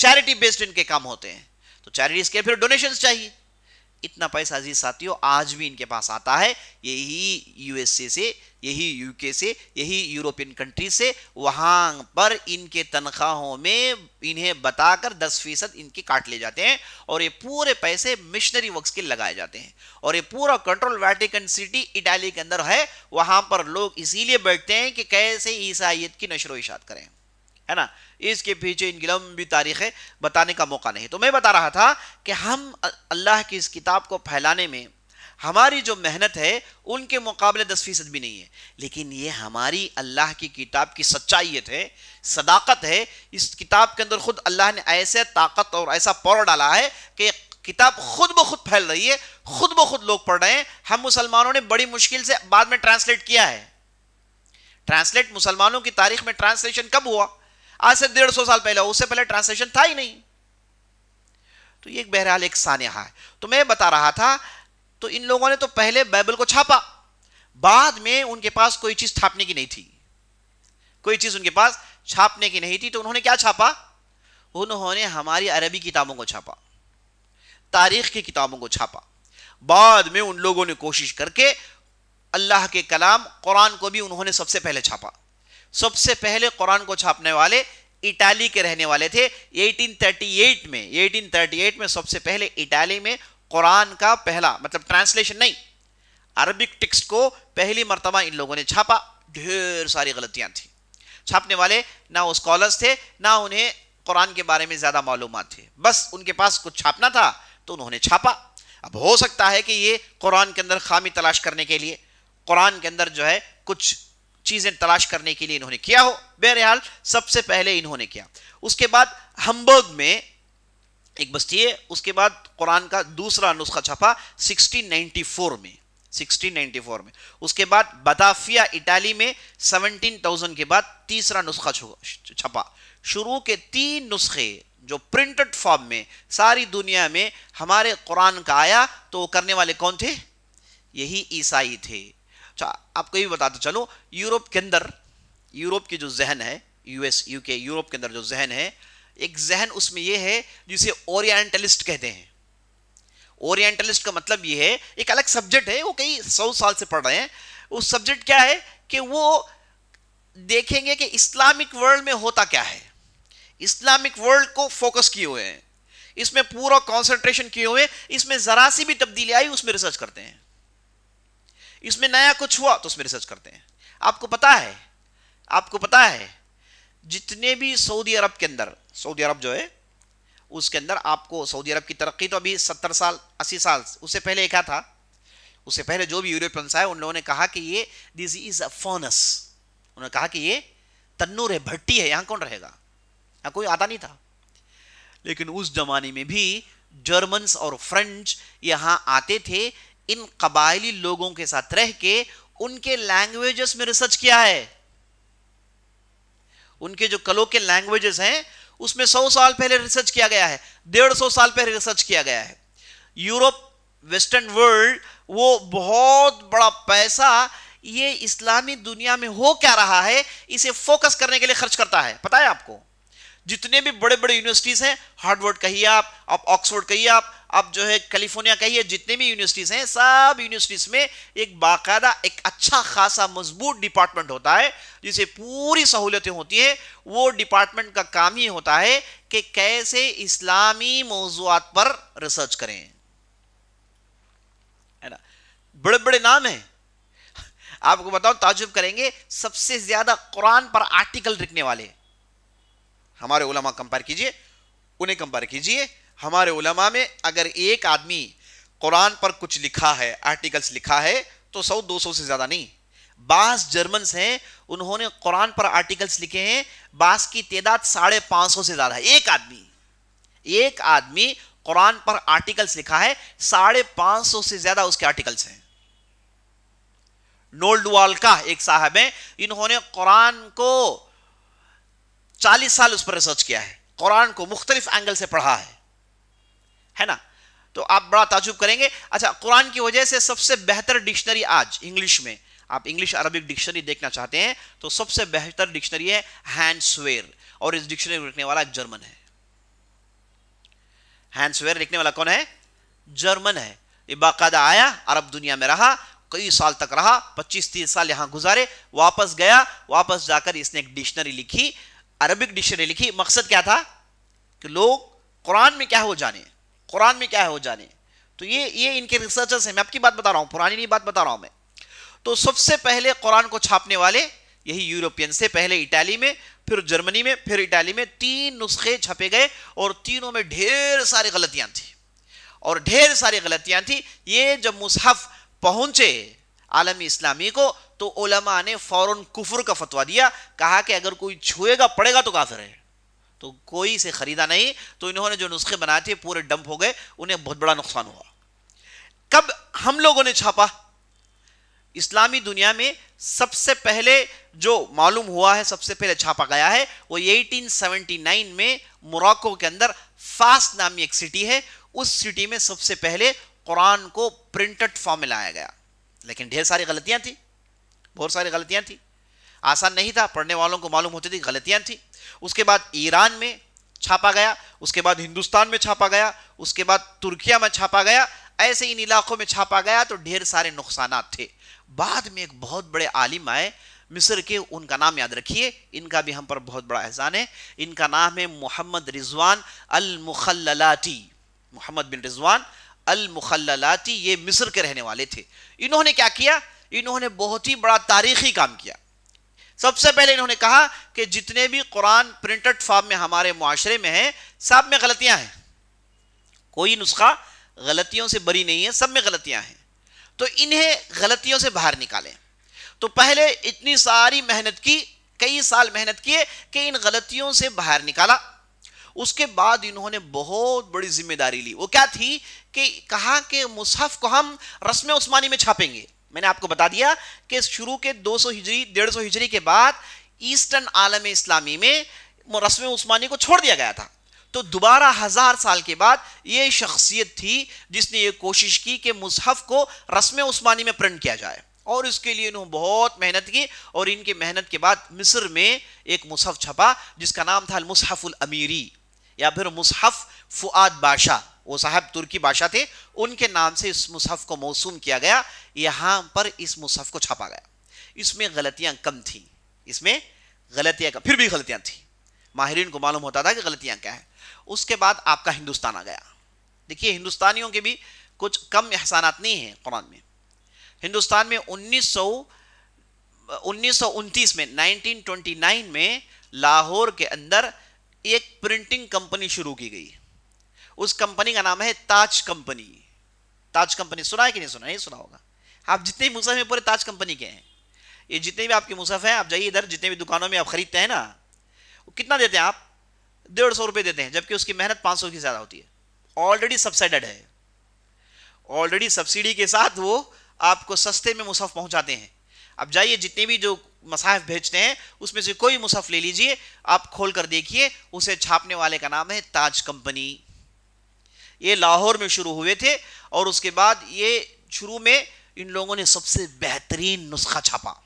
चैरिटी बेस्ड इनके काम होते हैं तो चैरिटीज के फिर डोनेशंस चाहिए इतना पैसा जी साथियों आज भी इनके पास आता है यही यूएसए से यही यूके से यही यूरोपियन कंट्री से वहाँ पर इनके तनख्वाहों में इन्हें बताकर 10 फीसद इनके काट ले जाते हैं और ये पूरे पैसे मिशनरी वर्क्स के लगाए जाते हैं और ये पूरा कंट्रोल वैटिकन सिटी इटाली के अंदर है वहाँ पर लोग इसीलिए बैठते हैं कि कैसे ईसाइत की नशर करें है ना इसके पीछे इनकी लंबी तारीखें बताने का मौका नहीं तो मैं बता रहा था कि हम अल्लाह की इस किताब को फैलाने में हमारी जो मेहनत है उनके मुकाबले दस फीसद भी नहीं है लेकिन ये हमारी अल्लाह की किताब की सच्चाइत है सदाकत है इस किताब के अंदर खुद अल्लाह ने ऐसे ताकत और ऐसा पौर डाला है कि किताब खुद ब खुद फैल रही है खुद ब खुद लोग पढ़ रहे हैं हम मुसलमानों ने बड़ी मुश्किल से बाद में ट्रांसलेट किया है ट्रांसलेट मुसलमानों की तारीख में ट्रांसलेशन कब हुआ आज से डेढ़ सौ साल पहले उससे पहले ट्रांसलेशन था ही नहीं तो ये बहरहाल एक सानहा है तो मैं बता रहा था तो इन लोगों ने तो पहले बाइबल को छापा बाद में उनके पास कोई चीज छापने की नहीं थी कोई चीज उनके पास छापने की नहीं थी तो उन्होंने क्या छापा उन्होंने हमारी अरबी किताबों को छापा तारीख की किताबों को छापा बाद में उन लोगों ने कोशिश करके अल्लाह के कलाम कुरान को भी उन्होंने सबसे पहले छापा सबसे पहले कुरान को छापने वाले इटाली के रहने वाले थे 1838 में 1838 में सबसे पहले इटाली में कुरान का पहला मतलब ट्रांसलेशन नहीं अरबिक टेक्स्ट को पहली मरतबा इन लोगों ने छापा ढेर सारी गलतियां थी छापने वाले ना वो स्कॉलर्स थे ना उन्हें कुरान के बारे में ज़्यादा मालूम थे बस उनके पास कुछ छापना था तो उन्होंने छापा अब हो सकता है कि ये कुरान के अंदर खामी तलाश करने के लिए कुरान के अंदर जो है कुछ चीज़ें तलाश करने के लिए इन्होंने किया हो बहरहाल सबसे पहले इन्होंने किया उसके बाद हम्बर्ग में एक बस्ती है उसके बाद कुरान का दूसरा नुस्खा छपा 1694 में 1694 में उसके बाद बताफिया इटाली में 17,000 के बाद तीसरा नुस्खा छपा शुरू के तीन नुस्खे जो प्रिंटेड फॉर्म में सारी दुनिया में हमारे कुरान का आया तो वो करने वाले कौन थे यही ईसाई थे अच्छा आपको ये भी बताते चलो यूरोप के अंदर यूरोप की जो जहन है यूएस यूके यूरोप के अंदर जो जहन है एक जहन उसमें ये है जिसे ओरिएंटलिस्ट कहते हैं ओरिएंटलिस्ट का मतलब यह है एक अलग सब्जेक्ट है वो कई सौ साल से पढ़ रहे हैं उस सब्जेक्ट क्या है कि वो देखेंगे कि इस्लामिक वर्ल्ड में होता क्या है इस्लामिक वर्ल्ड को फोकस किए हुए हैं इसमें पूरा कॉन्सेंट्रेशन किए हुए इसमें जरा सी भी तब्दीली आई उसमें रिसर्च करते हैं इसमें नया कुछ हुआ तो उसमें रिसर्च करते हैं आपको पता है आपको पता है जितने भी सऊदी अरब के अंदर सऊदी अरब जो है उसके अंदर आपको सऊदी अरब की तरक्की तो अभी सत्तर साल अस्सी साल उससे पहले क्या था उससे पहले जो भी यूरोपियंस आए उन लोगों ने कहा कि ये दिस इज अ फोनस उन्होंने कहा कि ये तन्नूर है भट्टी है यहाँ कौन रहेगा यहाँ कोई आता नहीं था लेकिन उस जमाने में भी जर्मन्स और फ्रेंच यहाँ आते थे इन कबायली लोगों के साथ रह के उनके लैंग्वेजेस में रिसर्च किया है उनके जो कलो के लैंग्वेजेस हैं उसमें सौ साल पहले रिसर्च किया गया है डेढ़ सौ साल पहले रिसर्च किया गया है यूरोप वेस्टर्न वर्ल्ड वो बहुत बड़ा पैसा ये इस्लामी दुनिया में हो क्या रहा है इसे फोकस करने के लिए खर्च करता है पता है आपको जितने भी बड़े बड़े यूनिवर्सिटीज हैं हार्डवर्ड कहिए आप आप ऑक्सफोर्ड कहिए आप अब जो है कैलिफोर्निया का है जितने भी यूनिवर्सिटीज़ हैं सब यूनिवर्सिटीज़ में एक बाकायदा एक अच्छा खासा मजबूत डिपार्टमेंट होता है जिसे पूरी सहूलियतें होती है वो डिपार्टमेंट का काम ही होता है कि कैसे इस्लामी मौजूद पर रिसर्च करें है ना बड़े बड़े नाम हैं आपको बताओ ताजुब करेंगे सबसे ज़्यादा कुरान पर आर्टिकल लिखने वाले हमारे उलमा कंपेयर कीजिए उन्हें कंपेयर कीजिए हमारे उलमा में अगर एक आदमी कुरान पर कुछ लिखा है आर्टिकल्स लिखा है तो सौ दो सौ से ज़्यादा नहीं बास जर्मन हैं उन्होंने कुरान पर आर्टिकल्स लिखे हैं बास की तादाद साढ़े पाँच सौ से ज़्यादा है एक आदमी एक आदमी कुरान पर आर्टिकल्स लिखा है साढ़े पाँच सौ से ज़्यादा उसके आर्टिकल्स हैं नोल्डवाल का एक साहब है इन्होंने कुरान को चालीस साल उस पर रिसर्च किया है कुरान को मुख्तलिफ एंगल से पढ़ा है है ना तो आप बड़ा ताजुब करेंगे अच्छा कुरान की वजह से सबसे बेहतर डिक्शनरी आज इंग्लिश में आप इंग्लिश अरबिक डिक्शनरी देखना चाहते हैं तो सबसे बेहतर डिक्शनरी है हैंडसवेयर और इस डिक्शनरी में लिखने वाला जर्मन है हैंडसवेयर लिखने वाला कौन है जर्मन है ये बाकायदा आया अरब दुनिया में रहा कई साल तक रहा 25-30 साल यहां गुजारे वापस गया वापस जाकर इसने एक डिक्शनरी लिखी अरबिक डिक्शनरी लिखी मकसद क्या था कि लोग कुरान में क्या हो वो जाने कुरान में क्या है वो जाने तो ये ये इनके रिसर्चर्स हैं मैं आपकी बात बता रहा हूँ पुरानी नहीं बात बता रहा हूँ मैं तो सबसे पहले कुरान को छापने वाले यही यूरोपियन से पहले इटाली में फिर जर्मनी में फिर इटाली में तीन नुस्खे छपे गए और तीनों में ढेर सारी गलतियाँ थी और ढेर सारी गलतियाँ थी ये जब मुसहफ पहुंचे आलमी इस्लामी को तो ओलमा ने फौरन कुफर का फतवा दिया कहा कि अगर कोई छुएगा पड़ेगा तो काफिर है तो कोई इसे ख़रीदा नहीं तो इन्होंने जो नुस्खे बनाए थे पूरे डंप हो गए उन्हें बहुत बड़ा नुकसान हुआ कब हम लोगों ने छापा इस्लामी दुनिया में सबसे पहले जो मालूम हुआ है सबसे पहले छापा गया है वो 1879 में मोरक्को के अंदर फास्ट नामी एक सिटी है उस सिटी में सबसे पहले कुरान को प्रिंटेड फॉर्म में लाया गया लेकिन ढेर सारी गलतियां थी बहुत सारी गलतियां थी आसान नहीं था पढ़ने वालों को मालूम होती थी गलतियां थी उसके बाद ईरान में छापा गया उसके बाद हिंदुस्तान में छापा गया उसके बाद तुर्किया में छापा गया ऐसे इन इलाकों में छापा गया तो ढेर सारे नुकसान थे बाद में एक बहुत बड़े आलिम आए मिस्र के उनका नाम याद रखिए इनका भी हम पर बहुत बड़ा एहसान है इनका नाम है मोहम्मद रिजवान अल मुखल्लाटी मोहम्मद बिन रिजवान अल मुखल्लाटी ये मिस्र के रहने वाले थे इन्होंने क्या किया इन्होंने बहुत ही बड़ा तारीखी काम किया सबसे पहले इन्होंने कहा कि जितने भी कुरान प्रिंटेड फॉर्म में हमारे माशरे में हैं सब में गलतियां हैं कोई नुस्खा गलतियों से बरी नहीं है सब में गलतियां हैं तो इन्हें गलतियों से बाहर निकालें तो पहले इतनी सारी मेहनत की कई साल मेहनत किए कि इन गलतियों से बाहर निकाला उसके बाद इन्होंने बहुत बड़ी जिम्मेदारी ली वो क्या थी कि कहा कि मुसहफ को हम रस्म उस्मानी में छापेंगे मैंने आपको बता दिया कि शुरू के 200 हिजरी सौ हिजरी के बाद ईस्टर्न आलम इस्लामी में रस्म उस्मानी को छोड़ दिया गया था तो दोबारा हज़ार साल के बाद ये शख्सियत थी जिसने ये कोशिश की कि मुसहफ़ को रस्म उस्मानी में प्रिंट किया जाए और इसके लिए इन्होंने बहुत मेहनत की और इनके मेहनत के बाद मिस्र में एक मुसहफ़ छपा जिसका नाम था मुसहफ़ुल अमीरी या फिर मुसहफ़ फ़ुआद बादशाह वो साहब तुर्की बादशाह थे उनके नाम से इस मुसहफ़ को मौसू किया गया यहाँ पर इस मुसहफ़ को छापा गया इसमें गलतियाँ कम थी इसमें गलतियाँ फिर भी गलतियाँ थी माहरीन को मालूम होता था कि गलतियाँ क्या है उसके बाद आपका हिंदुस्तान आ गया देखिए हिंदुस्तानियों के भी कुछ कम एहसान नहीं हैं कुरान में हिंदुस्तान में उन्नीस सौ में नाइनटीन में लाहौर के अंदर एक प्रिंटिंग कंपनी शुरू की गई उस कंपनी का नाम है ताज कंपनी ताज कंपनी सुना है कि नहीं सुना है सुना होगा आप जितने भी मुसफ हैं पूरे ताज कंपनी के हैं ये जितने भी आपके मुसफ हैं आप जाइए इधर जितने भी दुकानों में आप खरीदते हैं ना कितना देते हैं आप डेढ़ सौ रुपये देते हैं जबकि उसकी मेहनत पाँच सौ की ज़्यादा होती है ऑलरेडी सब्सिडेड है ऑलरेडी सब्सिडी के साथ वो आपको सस्ते में मुसफ़ पहुँचाते हैं आप जाइए जितने भी जो मसाहफ भेजते हैं उसमें से कोई मुसफ़ ले लीजिए आप खोल कर देखिए उसे छापने वाले का नाम है ताज कंपनी ये लाहौर में शुरू हुए थे और उसके बाद ये शुरू में इन लोगों ने सबसे बेहतरीन नुस्खा छापा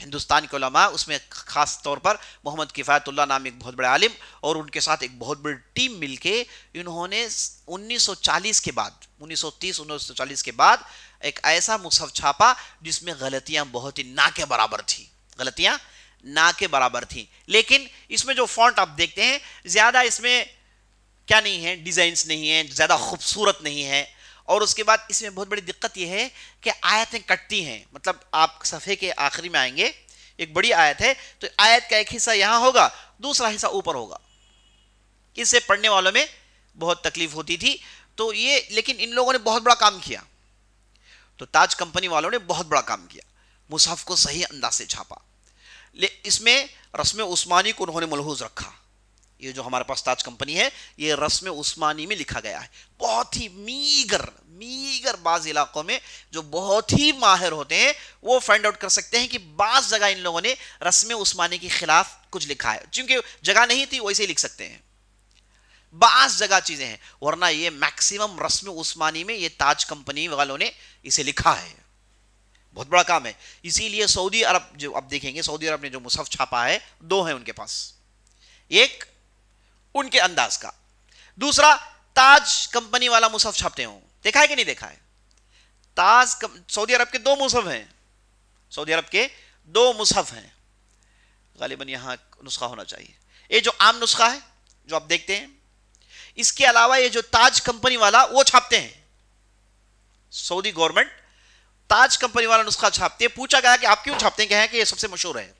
हिंदुस्तान के उलमा उसमें ख़ास तौर पर मोहम्मद किफ़ायतुल्ला नाम एक बहुत बड़े आलिम और उनके साथ एक बहुत बड़ी टीम मिलके इन्होंने 1940 के बाद 1930 1940 के बाद एक ऐसा मुसहफ छापा जिसमें गलतियां बहुत ही ना के बराबर थी गलतियां ना के बराबर थी लेकिन इसमें जो फॉन्ट आप देखते हैं ज़्यादा इसमें क्या नहीं है डिज़ाइंस नहीं है ज़्यादा खूबसूरत नहीं है और उसके बाद इसमें बहुत बड़ी दिक्कत यह है कि आयतें कटती हैं मतलब आप सफ़े के आखिरी में आएंगे एक बड़ी आयत है तो आयत का एक हिस्सा यहाँ होगा दूसरा हिस्सा ऊपर होगा इससे पढ़ने वालों में बहुत तकलीफ होती थी तो ये लेकिन इन लोगों ने बहुत बड़ा काम किया तो ताज कंपनी वालों ने बहुत बड़ा काम किया मुसहफ को सही अंदाज से छापा इसमें रस्म उस्मानी को उन्होंने मलहूज रखा ये जो हमारे पास ताज कंपनी है ये रस्म उस्मानी में लिखा गया है बहुत ही मीगर मीगर बाज इलाकों में जो बहुत ही माहिर होते हैं वो फाइंड आउट कर सकते हैं कि बाज जगह इन लोगों ने रस्म उस्मानी के खिलाफ कुछ लिखा है चूंकि जगह नहीं थी वैसे ही लिख सकते हैं बास जगह चीज़ें हैं वरना ये मैक्सिमम रस्म उस्मानी में ये ताज कंपनी वालों ने इसे लिखा है बहुत बड़ा काम है इसीलिए सऊदी अरब जो अब देखेंगे सऊदी अरब ने जो मुसफ छापा है दो हैं उनके पास एक उनके अंदाज का दूसरा ताज कंपनी वाला मुसफ छापते हो देखा है कि नहीं देखा है ताज सऊदी अरब के दो मुसफ हैं सऊदी अरब के दो मुसफ हैं गालिबन यहां नुस्खा होना चाहिए ये जो आम नुस्खा है जो आप देखते हैं इसके अलावा ये जो ताज कंपनी वाला वो छापते हैं सऊदी गवर्नमेंट ताज कंपनी वाला नुस्खा छापते हैं पूछा गया कि आप क्यों छापते हैं क्या कि ये सबसे मशहूर है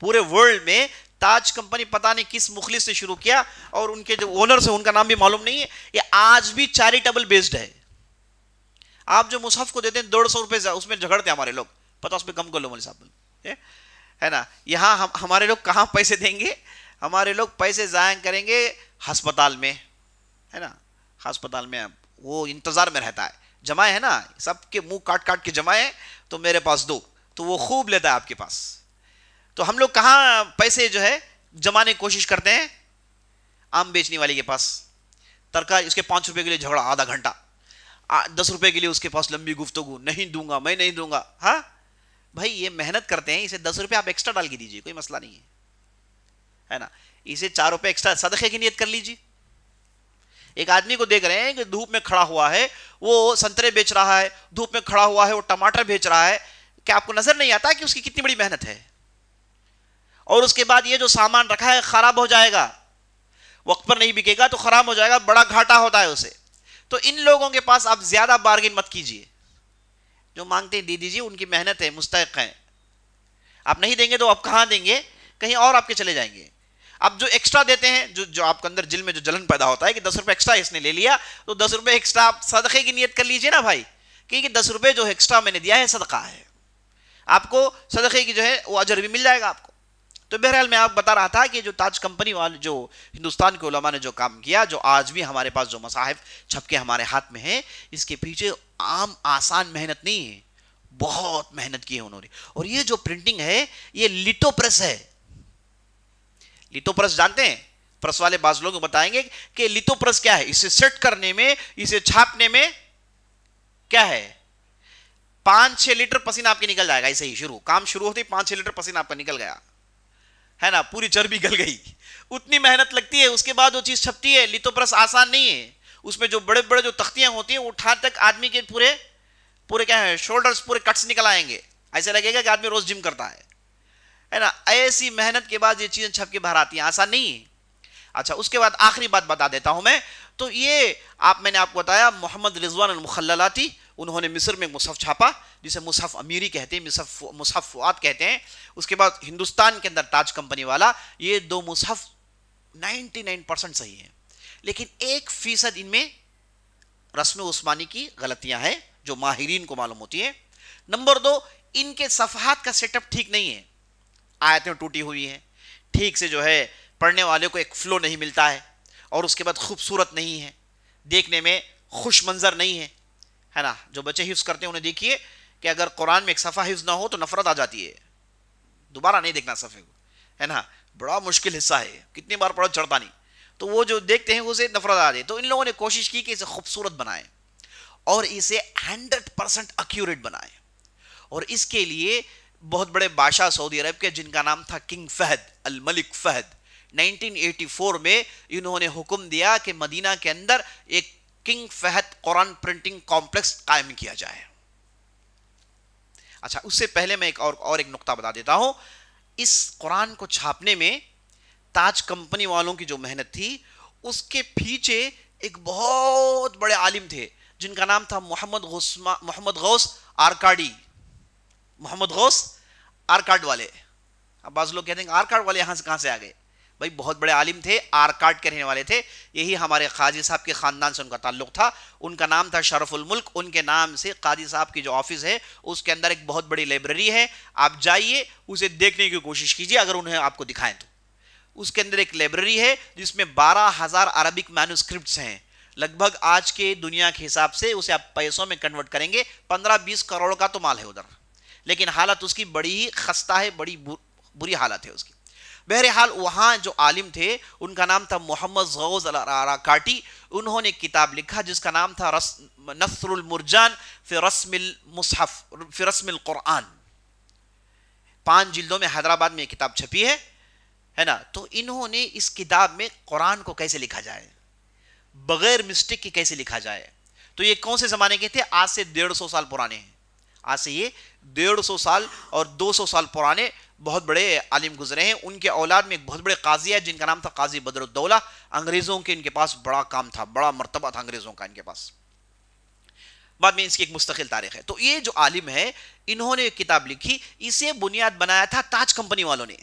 पूरे वर्ल्ड में ताज कंपनी पता नहीं किस मुखलिस से शुरू किया और उनके जो ओनर से उनका नाम भी मालूम नहीं है ये आज भी चैरिटेबल बेस्ड है आप जो मुसहफ को देते हैं दो सौ रुपये उसमें झगड़ते हैं हमारे लोग पता उसमें कम कर लो मौली साहब है ना यहाँ हम हमारे लोग कहाँ पैसे देंगे हमारे लोग पैसे ज़ाया करेंगे हस्पताल में है ना हस्पताल में वो इंतज़ार में रहता है जमाए है ना सबके मुंह काट काट के जमाए तो मेरे पास दो तो वो खूब लेता है आपके पास तो हम लोग कहाँ पैसे जो है जमाने की कोशिश करते हैं आम बेचने वाले के पास तरकारी उसके पाँच रुपये के लिए झगड़ा आधा घंटा दस रुपये के लिए उसके पास लंबी गुफ्तगु नहीं दूंगा मैं नहीं दूंगा हाँ भाई ये मेहनत करते हैं इसे दस रुपये आप एक्स्ट्रा डाल के दीजिए कोई मसला नहीं है है ना इसे चार रुपये एक्स्ट्रा सदक़े की नीयत कर लीजिए एक आदमी को देख रहे हैं कि धूप में खड़ा हुआ है वो संतरे बेच रहा है धूप में खड़ा हुआ है वो टमाटर बेच रहा है क्या आपको नज़र नहीं आता कि उसकी कितनी बड़ी मेहनत है और उसके बाद ये जो सामान रखा है ख़राब हो जाएगा वक्त पर नहीं बिकेगा तो ख़राब हो जाएगा बड़ा घाटा होता है उसे तो इन लोगों के पास आप ज़्यादा बार्गिन मत कीजिए जो मांगते हैं दे दीजिए उनकी मेहनत है मुस्तक है आप नहीं देंगे तो आप कहाँ देंगे कहीं और आपके चले जाएंगे अब जो एक्स्ट्रा देते हैं जो जो आपके अंदर जिल में जो जलन पैदा होता है कि दस रुपये एक्स्ट्रा इसने ले लिया तो दस रुपये एक्स्ट्रा आप सदक़े की नीयत कर लीजिए ना भाई क्योंकि दस रुपये जो एक्स्ट्रा मैंने दिया है सदका है आपको सदक़े की जो है वो अजर भी मिल जाएगा आपको तो बहरहाल मैं आप बता रहा था कि जो ताज कंपनी वाले जो हिंदुस्तान के उलमा ने जो काम किया जो आज भी हमारे पास जो मसाहिब छपके हमारे हाथ में है इसके पीछे आम आसान मेहनत नहीं है बहुत मेहनत की है उन्होंने और ये जो प्रिंटिंग है ये लिटो प्रेस है लिटो प्रेस जानते हैं प्रेस वाले बाज लोग बताएंगे कि लिटो प्रेस क्या है इसे सेट करने में इसे छापने में क्या है पांच छह लीटर पसीना आपके निकल जाएगा ऐसे ही शुरू काम शुरू होते ही पांच छह लीटर पसीना आपका निकल गया है ना पूरी चर्बी गल गई उतनी मेहनत लगती है उसके बाद वो चीज़ छपती है लितोप्रस आसान नहीं है उसमें जो बड़े बड़े जो तख्तियां होती हैं उठा तक आदमी के पूरे पूरे क्या है शोल्डर्स पूरे कट्स निकल आएंगे ऐसा लगेगा कि आदमी रोज़ जिम करता है है ना ऐसी मेहनत के बाद ये चीज़ें छप के बाहर आती हैं आसान नहीं है अच्छा उसके बाद आखिरी बात बता देता हूं मैं तो ये आप मैंने आपको बताया मोहम्मद रिजवान मुखल्लाती उन्होंने मिस्र में मुसहफ छापा जिसे मुसहफ अमीरी कहते हैं मुसहफ मुसहफ फुआत कहते हैं उसके बाद हिंदुस्तान के अंदर ताज कंपनी वाला ये दो मुसहफ 99 परसेंट सही हैं लेकिन एक फ़ीसद इनमें रस्म उस्मानी की गलतियां हैं जो माहरीन को मालूम होती हैं नंबर दो इनके सफ़ात का सेटअप ठीक नहीं है आयतें टूटी हुई हैं ठीक से जो है पढ़ने वाले को एक फ़्लो नहीं मिलता है और उसके बाद खूबसूरत नहीं है देखने में खुश मंज़र नहीं है है ना जो बच्चे हिफ्स करते हैं उन्हें देखिए कि अगर कुरान में एक सफ़ा हिफ्स ना हो तो नफरत आ जाती है दोबारा नहीं देखना सफ़े को है ना बड़ा मुश्किल हिस्सा है कितनी बार पढ़ो चढ़ता नहीं तो वो जो देखते हैं उसे नफरत आ जाए तो इन लोगों ने कोशिश की कि इसे खूबसूरत बनाए और इसे हंड्रेड परसेंट अक्यूरेट बनाए और इसके लिए बहुत बड़े बादशाह सऊदी अरब के जिनका नाम था किंग फहद अल मलिक फहद 1984 में इन्होंने हुक्म दिया कि मदीना के अंदर एक King Fahd Quran printing complex कायम किया जाए अच्छा उससे पहले मैं एक और और एक नुकता बता देता हूं इस कुरान को छापने में ताज कंपनी वालों की जो मेहनत थी उसके पीछे एक बहुत बड़े आलिम थे जिनका नाम था मोहम्मद गौसमा मोहम्मद गौस आरकाडी मोहम्मद गौस आरकाड वाले अब बाज लोग कहते हैं आरकाड वाले यहां से कहां से आ गए भाई बहुत बड़े आलिम थे आरकाट के रहने वाले थे यही हमारे काजी साहब के ख़ानदान से उनका ताल्लुक था उनका नाम था शरफुल मुल्क उनके नाम से काजी साहब की जो ऑफिस है उसके अंदर एक बहुत बड़ी लाइब्रेरी है आप जाइए उसे देखने की कोशिश कीजिए अगर उन्हें आपको दिखाएं तो उसके अंदर एक लाइब्रेरी है जिसमें बारह हज़ार अरबिक मैनुस्क्रिप्ट हैं लगभग आज के दुनिया के हिसाब से उसे आप पैसों में कन्वर्ट करेंगे पंद्रह बीस करोड़ का तो माल है उधर लेकिन हालत उसकी बड़ी ही खस्ता है बड़ी बुरी हालत है उसकी बहरहाल वहाँ जो आलिम थे उनका नाम था मोहम्मद गौज काटी उन्होंने किताब लिखा जिसका नाम था रस नसरुलमरजान फ़िरस्मिल मुसहफ़ फ़िरस्मिल क़ुरान पाँच जिल्दों में हैदराबाद में किताब छपी है है ना तो इन्होंने इस किताब में कुरान को कैसे लिखा जाए बगैर मिस्टेक के कैसे लिखा जाए तो ये कौन से ज़माने के थे आज से डेढ़ सौ साल पुराने हैं आज से ये डेढ़ सौ साल और दो सौ साल पुराने बहुत बड़े आलिम गुजरे हैं उनके औलाद में एक बहुत बड़े काजी है जिनका नाम था काजी बदरुद्दौला अंग्रेज़ों के इनके पास बड़ा काम था बड़ा मरतबा था अंग्रेज़ों का इनके पास बाद में इसकी एक मुस्तकिल तारीख है तो ये जो आलिम है इन्होंने किताब लिखी इसे बुनियाद बनाया था ताज कंपनी वालों ने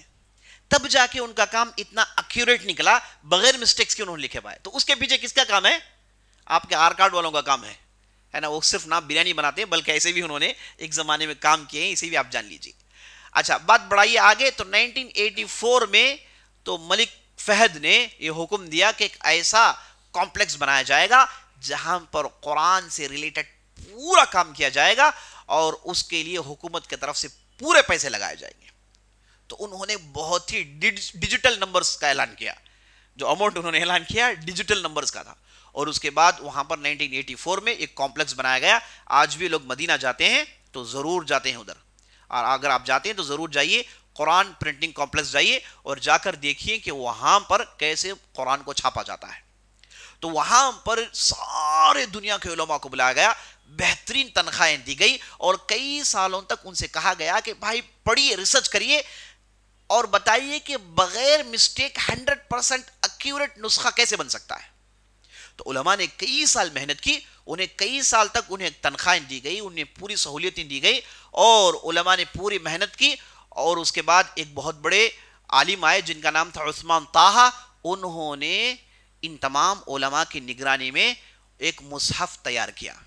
तब जाके उनका काम इतना अक्यूरेट निकला बगैर मिस्टेक्स के उन्होंने लिखे पाए तो उसके पीछे किसका काम है आपके आर कार्ड वालों का काम है है ना वो सिर्फ ना बिरयानी बनाते हैं बल्कि ऐसे भी उन्होंने एक ज़माने में काम किए हैं इसे भी आप जान लीजिए अच्छा बात बढ़ाइए आगे तो 1984 में तो मलिक फहद ने यह हुक्म दिया कि एक ऐसा कॉम्प्लेक्स बनाया जाएगा जहां पर कुरान से रिलेटेड पूरा काम किया जाएगा और उसके लिए हुकूमत की तरफ से पूरे पैसे लगाए जाएंगे तो उन्होंने बहुत ही डिजिटल नंबर्स का ऐलान किया जो अमाउंट उन्होंने ऐलान किया डिजिटल नंबर्स का था और उसके बाद वहां पर 1984 में एक कॉम्प्लेक्स बनाया गया आज भी लोग मदीना जाते हैं तो ज़रूर जाते हैं उधर और अगर आप जाते हैं तो ज़रूर जाइए कुरान प्रिंटिंग कॉम्प्लेक्स जाइए और जाकर देखिए कि वहाँ पर कैसे कुरान को छापा जाता है तो वहाँ पर सारे दुनिया के उलमा को बुलाया गया बेहतरीन तनख्वाहें दी गई और कई सालों तक उनसे कहा गया कि भाई पढ़िए रिसर्च करिए और बताइए कि बगैर मिस्टेक 100 परसेंट एक्यूरेट नुस्खा कैसे बन सकता है तो उलमा ने कई साल मेहनत की उन्हें कई साल तक उन्हें तनख्वाहें दी गई उन्हें पूरी सहूलियतें दी गई और उलमा ने पूरी मेहनत की और उसके बाद एक बहुत बड़े आलिम आए जिनका नाम था उस्मान ताहा उन्होंने इन तमाम उलमा की निगरानी में एक मुसहफ तैयार किया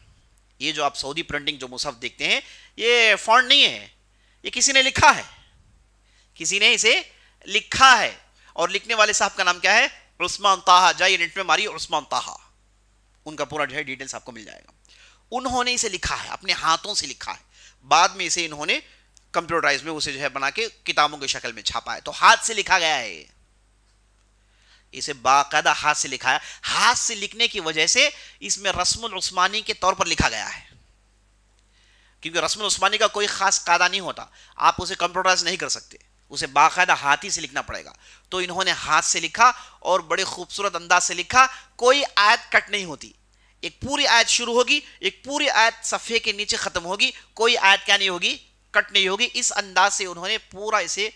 ये जो आप सऊदी प्रिंटिंग जो मुसहफ देखते हैं ये फॉन्ड नहीं है ये किसी ने लिखा है किसी ने इसे लिखा है और लिखने वाले साहब का नाम क्या है उस्मान ताहा जाइए नेट में मारिए उस्मान ताहा उनका पूरा जो है डिटेल्स आपको मिल जाएगा उन्होंने इसे लिखा है अपने हाथों से लिखा है बाद में इसे इन्होंने कंप्यूटराइज में उसे जो है बना के किताबों की शक्ल में छापा है तो हाथ से लिखा गया है इसे बाकायदा हाथ से लिखा है हाथ से लिखने की वजह से इसमें रस्मुल उस्मानी के तौर पर लिखा गया है क्योंकि रस्मुल उस्मानी का कोई खास कायदा नहीं होता आप उसे कंप्यूटराइज नहीं कर सकते उसे बाकायदा हाथ ही से लिखना पड़ेगा तो इन्होंने हाथ से लिखा और बड़े खूबसूरत अंदाज से लिखा कोई आयत कट नहीं होती एक पूरी आयत शुरू होगी एक पूरी आयत सफ़े के नीचे ख़त्म होगी कोई आयत क्या नहीं होगी कट नहीं होगी इस अंदाज से उन्होंने पूरा इसे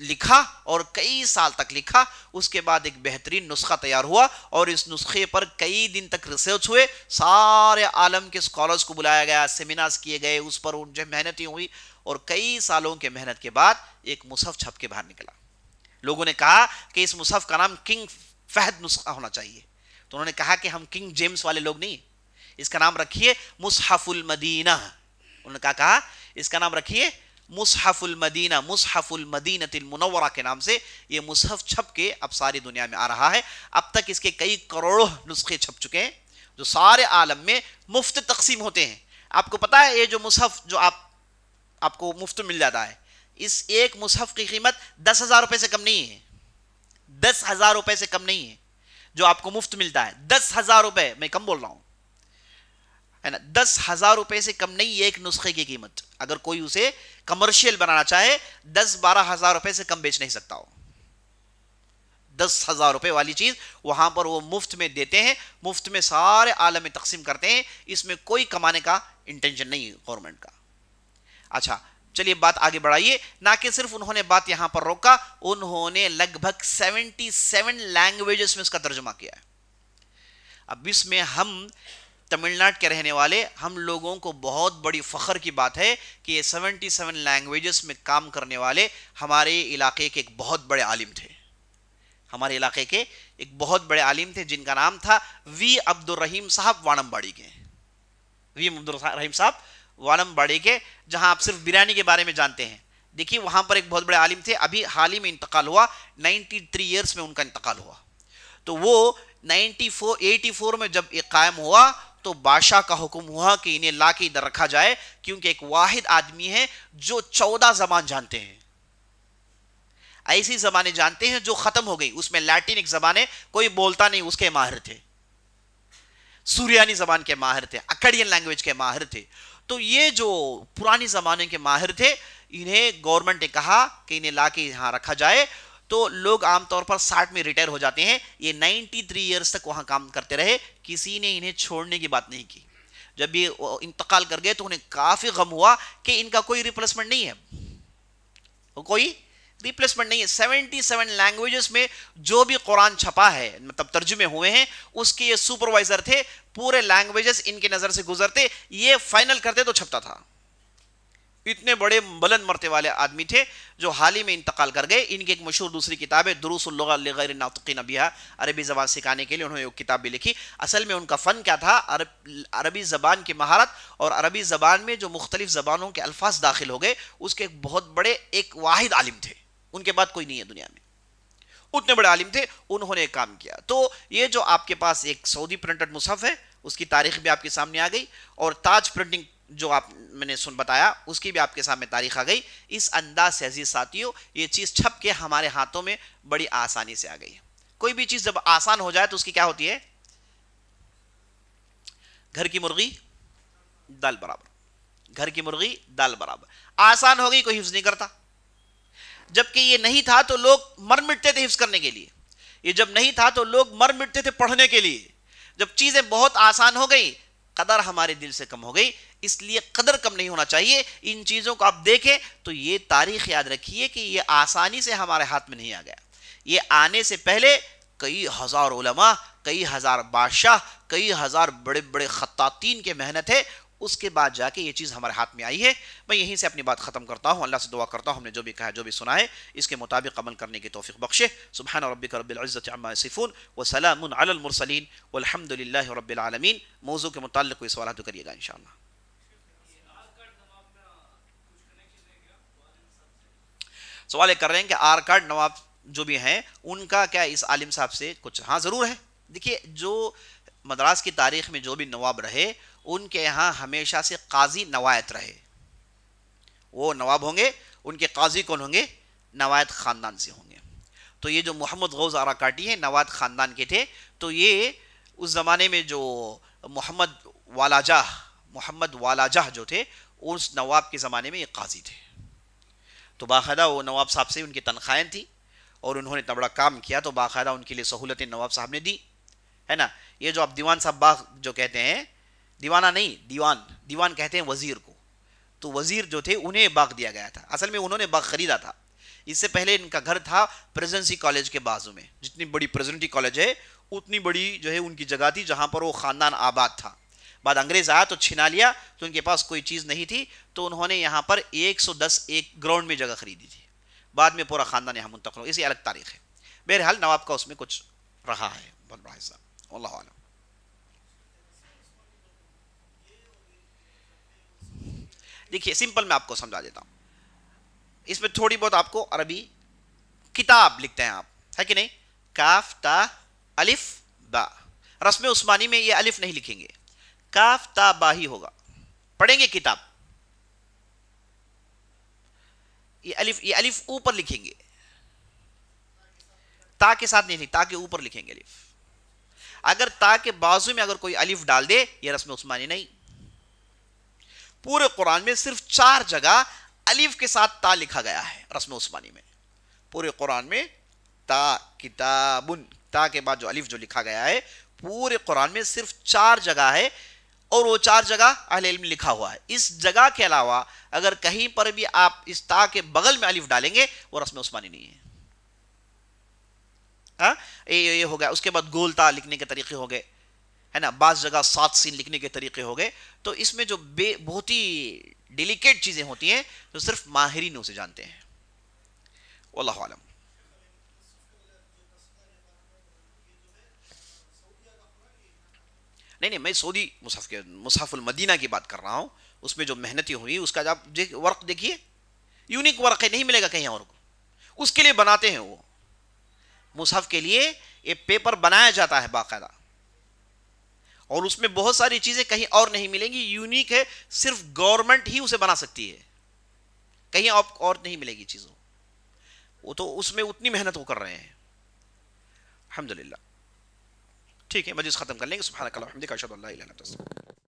लिखा और कई साल तक लिखा उसके बाद एक बेहतरीन नुस्खा तैयार हुआ और इस नुस्खे पर कई दिन तक रिसर्च हुए सारे आलम के स्कॉलर्स को बुलाया गया सेमिनार्स किए गए उस पर उन मेहनतें हुई और कई सालों के मेहनत के बाद एक मुसफ़ छप के बाहर निकला लोगों ने कहा कि इस मुसफ़ का नाम किंग फहद नुस्खा होना चाहिए तो उन्होंने कहा कि हम किंग जेम्स वाले लोग नहीं इसका नाम रखिए मुसहफुल मदीना उन्होंने कहा, कहा इसका नाम रखिए मुसहफुल मदीना मुसहफुल तिल मुनवरा के नाम से ये मुसहफ छप के अब सारी दुनिया में आ रहा है अब तक इसके कई करोड़ों नुस्खे छप चुके हैं जो सारे आलम में मुफ्त तकसीम होते हैं आपको पता है ये जो मुसहफ जो आप आपको मुफ्त मिल जाता है इस एक मुसहफ की कीमत दस हज़ार रुपये से कम नहीं है दस हज़ार रुपये से कम नहीं है जो आपको मुफ्त मिलता है दस हजार रुपए मैं कम बोल रहा हूं है ना दस हजार रुपए से कम नहीं एक नुस्खे की कीमत अगर कोई उसे कमर्शियल बनाना चाहे दस बारह हजार रुपए से कम बेच नहीं सकता हो दस हजार रुपए वाली चीज वहां पर वो मुफ्त में देते हैं मुफ्त में सारे आलम तकसीम करते हैं इसमें कोई कमाने का इंटेंशन नहीं है गवर्नमेंट का अच्छा चलिए बात आगे बढ़ाइए ना कि सिर्फ उन्होंने बात यहां पर रोका उन्होंने लगभग 77 लैंग्वेजेस में इसका तर्जुमा किया है अब इसमें हम तमिलनाडु के रहने वाले हम लोगों को बहुत बड़ी फ़ख्र की बात है कि ये 77 लैंग्वेजेस में काम करने वाले हमारे इलाके के एक बहुत बड़े आलिम थे हमारे इलाके के एक बहुत बड़े आलिम थे जिनका नाम था वी अब्दुल रहीम साहब वाणमबाड़ी के वी अब्दुल रहीम साहब वालम बाड़े के जहाँ आप सिर्फ बिरयानी के बारे में जानते हैं देखिए वहाँ पर एक बहुत बड़े आलिम थे अभी हाल ही में इंतकाल हुआ 93 ईयर्स में उनका इंतकाल हुआ तो वो 94 84 में जब ये कायम हुआ तो बादशाह का हुक्म हुआ कि इन्हें ला के इधर रखा जाए क्योंकि एक वाहिद आदमी है जो चौदह जबान जानते हैं ऐसी जबानें जानते हैं जो खत्म हो गई उसमें लैटिन एक जबान है कोई बोलता नहीं उसके माहिर थे सूर्यानी जबान के माहिर थे अकड़ियन लैंग्वेज के माहिर थे तो ये जो पुराने ज़माने के माहिर थे इन्हें गवर्नमेंट ने कहा कि इन्हें ला के यहाँ रखा जाए तो लोग आमतौर पर साठ में रिटायर हो जाते हैं ये 93 थ्री ईयर्स तक वहाँ काम करते रहे किसी ने इन्हें छोड़ने की बात नहीं की जब ये इंतकाल कर गए तो उन्हें काफ़ी गम हुआ कि इनका कोई रिप्लेसमेंट नहीं है कोई रिप्लेसमेंट नहीं है 77 लैंग्वेजेस में जो भी कुरान छपा है मतलब तर्जुमे हुए हैं उसके ये सुपरवाइजर थे पूरे लैंग्वेजेस इनके नज़र से गुजरते ये फाइनल करते तो छपता था इतने बड़े बुलंद मरते वाले आदमी थे जो हाल ही में इंतकाल कर गए इनकी एक मशहूर दूसरी किताब है दुरुसर नातुकिन अबिया अरबी ज़बान सिखाने के लिए उन्होंने एक किताब भी लिखी असल में उनका फ़न क्या था अरब अरबी ज़बान की महारत और अरबी ज़बान में जो मुख्तलिफ़ ज़बानों के अल्फाज दाखिल हो गए उसके एक बहुत बड़े एक वाहिद आलिम थे उनके बाद कोई नहीं है दुनिया में उतने बड़े आलिम थे उन्होंने काम किया तो ये जो आपके पास एक सऊदी प्रिंटेड मुसहफ है उसकी तारीख भी आपके सामने आ गई और ताज प्रिंटिंग जो आप मैंने सुन बताया उसकी भी आपके सामने तारीख आ गई इस अंदाज से अजीज साथियों ये चीज़ छप के हमारे हाथों में बड़ी आसानी से आ गई कोई भी चीज़ जब आसान हो जाए तो उसकी क्या होती है घर की मुर्गी दाल बराबर घर की मुर्गी दाल बराबर आसान हो गई कोई हिफ्ज नहीं करता जबकि ये नहीं था तो लोग मर मिटते थे हिफ्स करने के लिए ये जब नहीं था तो लोग मर मिटते थे पढ़ने के लिए जब चीज़ें बहुत आसान हो गई कदर हमारे दिल से कम हो गई इसलिए कदर कम नहीं होना चाहिए इन चीज़ों को आप देखें तो ये तारीख याद रखिए कि ये आसानी से हमारे हाथ में नहीं आ गया ये आने से पहले कई हज़ार उलमा कई हज़ार बादशाह कई हज़ार बड़े बड़े खत्तातीन के मेहनत है उसके बाद जाके ये चीज़ हमारे हाथ में आई है मैं यहीं से अपनी बात ख़त्म करता हूँ अल्लाह से दुआ करता हूँ हमने जो भी कहा जो भी सुना है इसके मुताबिक अमल करने की तोफ़ी बख्शे सुबहान रबिक रबिल्ज़त सिफ़ून व सलामसलिन वलहमदिल्ला रबालमीन मौजू के मुतल कोई सवाल तो करिएगा इन शाला सवाल कर रहे हैं कि आर कार्ड नवाब जो भी हैं उनका क्या इस आलिम साहब से कुछ हाँ ज़रूर है देखिए जो मद्रास की तारीख में जो भी नवाब रहे उनके यहाँ हमेशा से काजी नवायत रहे वो नवाब होंगे उनके काजी कौन होंगे नवायत ख़ानदान से होंगे तो ये जो मोहम्मद गौज़ आरा काटी हैं नवायत ख़ानदान के थे तो ये उस ज़माने में जो मोहम्मद वालाजाह मोहम्मद वालाजाह जो थे उस नवाब के ज़माने में ये काजी थे तो बाकायदा वो नवाब साहब से उनकी तनख्वाहें थी और उन्होंने इतना बड़ा काम किया तो बाकायदा उनके लिए सहूलतें नवाब साहब ने दी है ना ये जो आप दीवान साहब बाग जो कहते हैं दीवाना नहीं दीवान दीवान कहते हैं वज़ीर को तो वज़ीर जो थे उन्हें बाग दिया गया था असल में उन्होंने बाग खरीदा था इससे पहले इनका घर था प्रेजेंसी कॉलेज के बाजू में जितनी बड़ी प्रेजेंटी कॉलेज है उतनी बड़ी जो है उनकी जगह थी जहाँ पर वो ख़ानदान आबाद था बाद अंग्रेज़ आया तो छिना लिया तो उनके पास कोई चीज़ नहीं थी तो उन्होंने यहाँ पर 110 एक ग्राउंड में जगह खरीदी थी बाद में पूरा ख़ानदान यहाँ मुंतकल हो इसी अलग तारीख है बहरहाल नवाब का उसमें कुछ रहा है बहुत बड़ा हिस्सा अल्लाह देखिए सिंपल मैं आपको समझा देता हूँ इसमें थोड़ी बहुत आपको अरबी किताब लिखते हैं आप है कि नहीं काफ ता अलिफ बा रस्म उस्मानी में ये अलिफ नहीं लिखेंगे काफ ता बा ही होगा पढ़ेंगे किताब ये अलिफ ये अलिफ ऊपर लिखेंगे ता के साथ नहीं ता के ऊपर लिखेंगे अलिफ अगर ता के बाजू में अगर कोई अलिफ डाल दे ये रस्म उस्मानी नहीं पूरे कुरान में सिर्फ चार जगह अलीफ के साथ ता लिखा गया है रस्म उस्मानी में पूरे कुरान में ता किताबुन ता के बाद जो अलीफ जो लिखा गया है पूरे कुरान में सिर्फ चार जगह है और वो चार जगह अहल इल्म लिखा हुआ है इस जगह के अलावा अगर कहीं पर भी आप इस ता के बगल में अलिफ डालेंगे वो रस्म उस्मानी नहीं है आ? हाँ? ये, ये हो गया उसके बाद गोल ता लिखने के तरीके हो गए है ना बाज़ जगह सात सीन लिखने के तरीके हो गए तो इसमें जो बे बहुत ही डिलिकेट चीज़ें होती हैं जो सिर्फ माहरीन उसे जानते हैं अल्लाह आलम नहीं नहीं मैं सऊदी मुसाफ के मदीना की बात कर रहा हूँ उसमें जो मेहनती हुई उसका आप वर्क देखिए यूनिक वर्क है नहीं मिलेगा कहीं और को उसके लिए बनाते हैं वो मुसाफ के लिए ये पेपर बनाया जाता है बाकायदा और उसमें बहुत सारी चीजें कहीं और नहीं मिलेंगी यूनिक है सिर्फ गवर्नमेंट ही उसे बना सकती है कहीं आप और नहीं मिलेगी चीजों वो तो उसमें उतनी मेहनत वो कर रहे हैं अलहमदिल्ला ठीक है मजीद खत्म कर लेंगे सुबह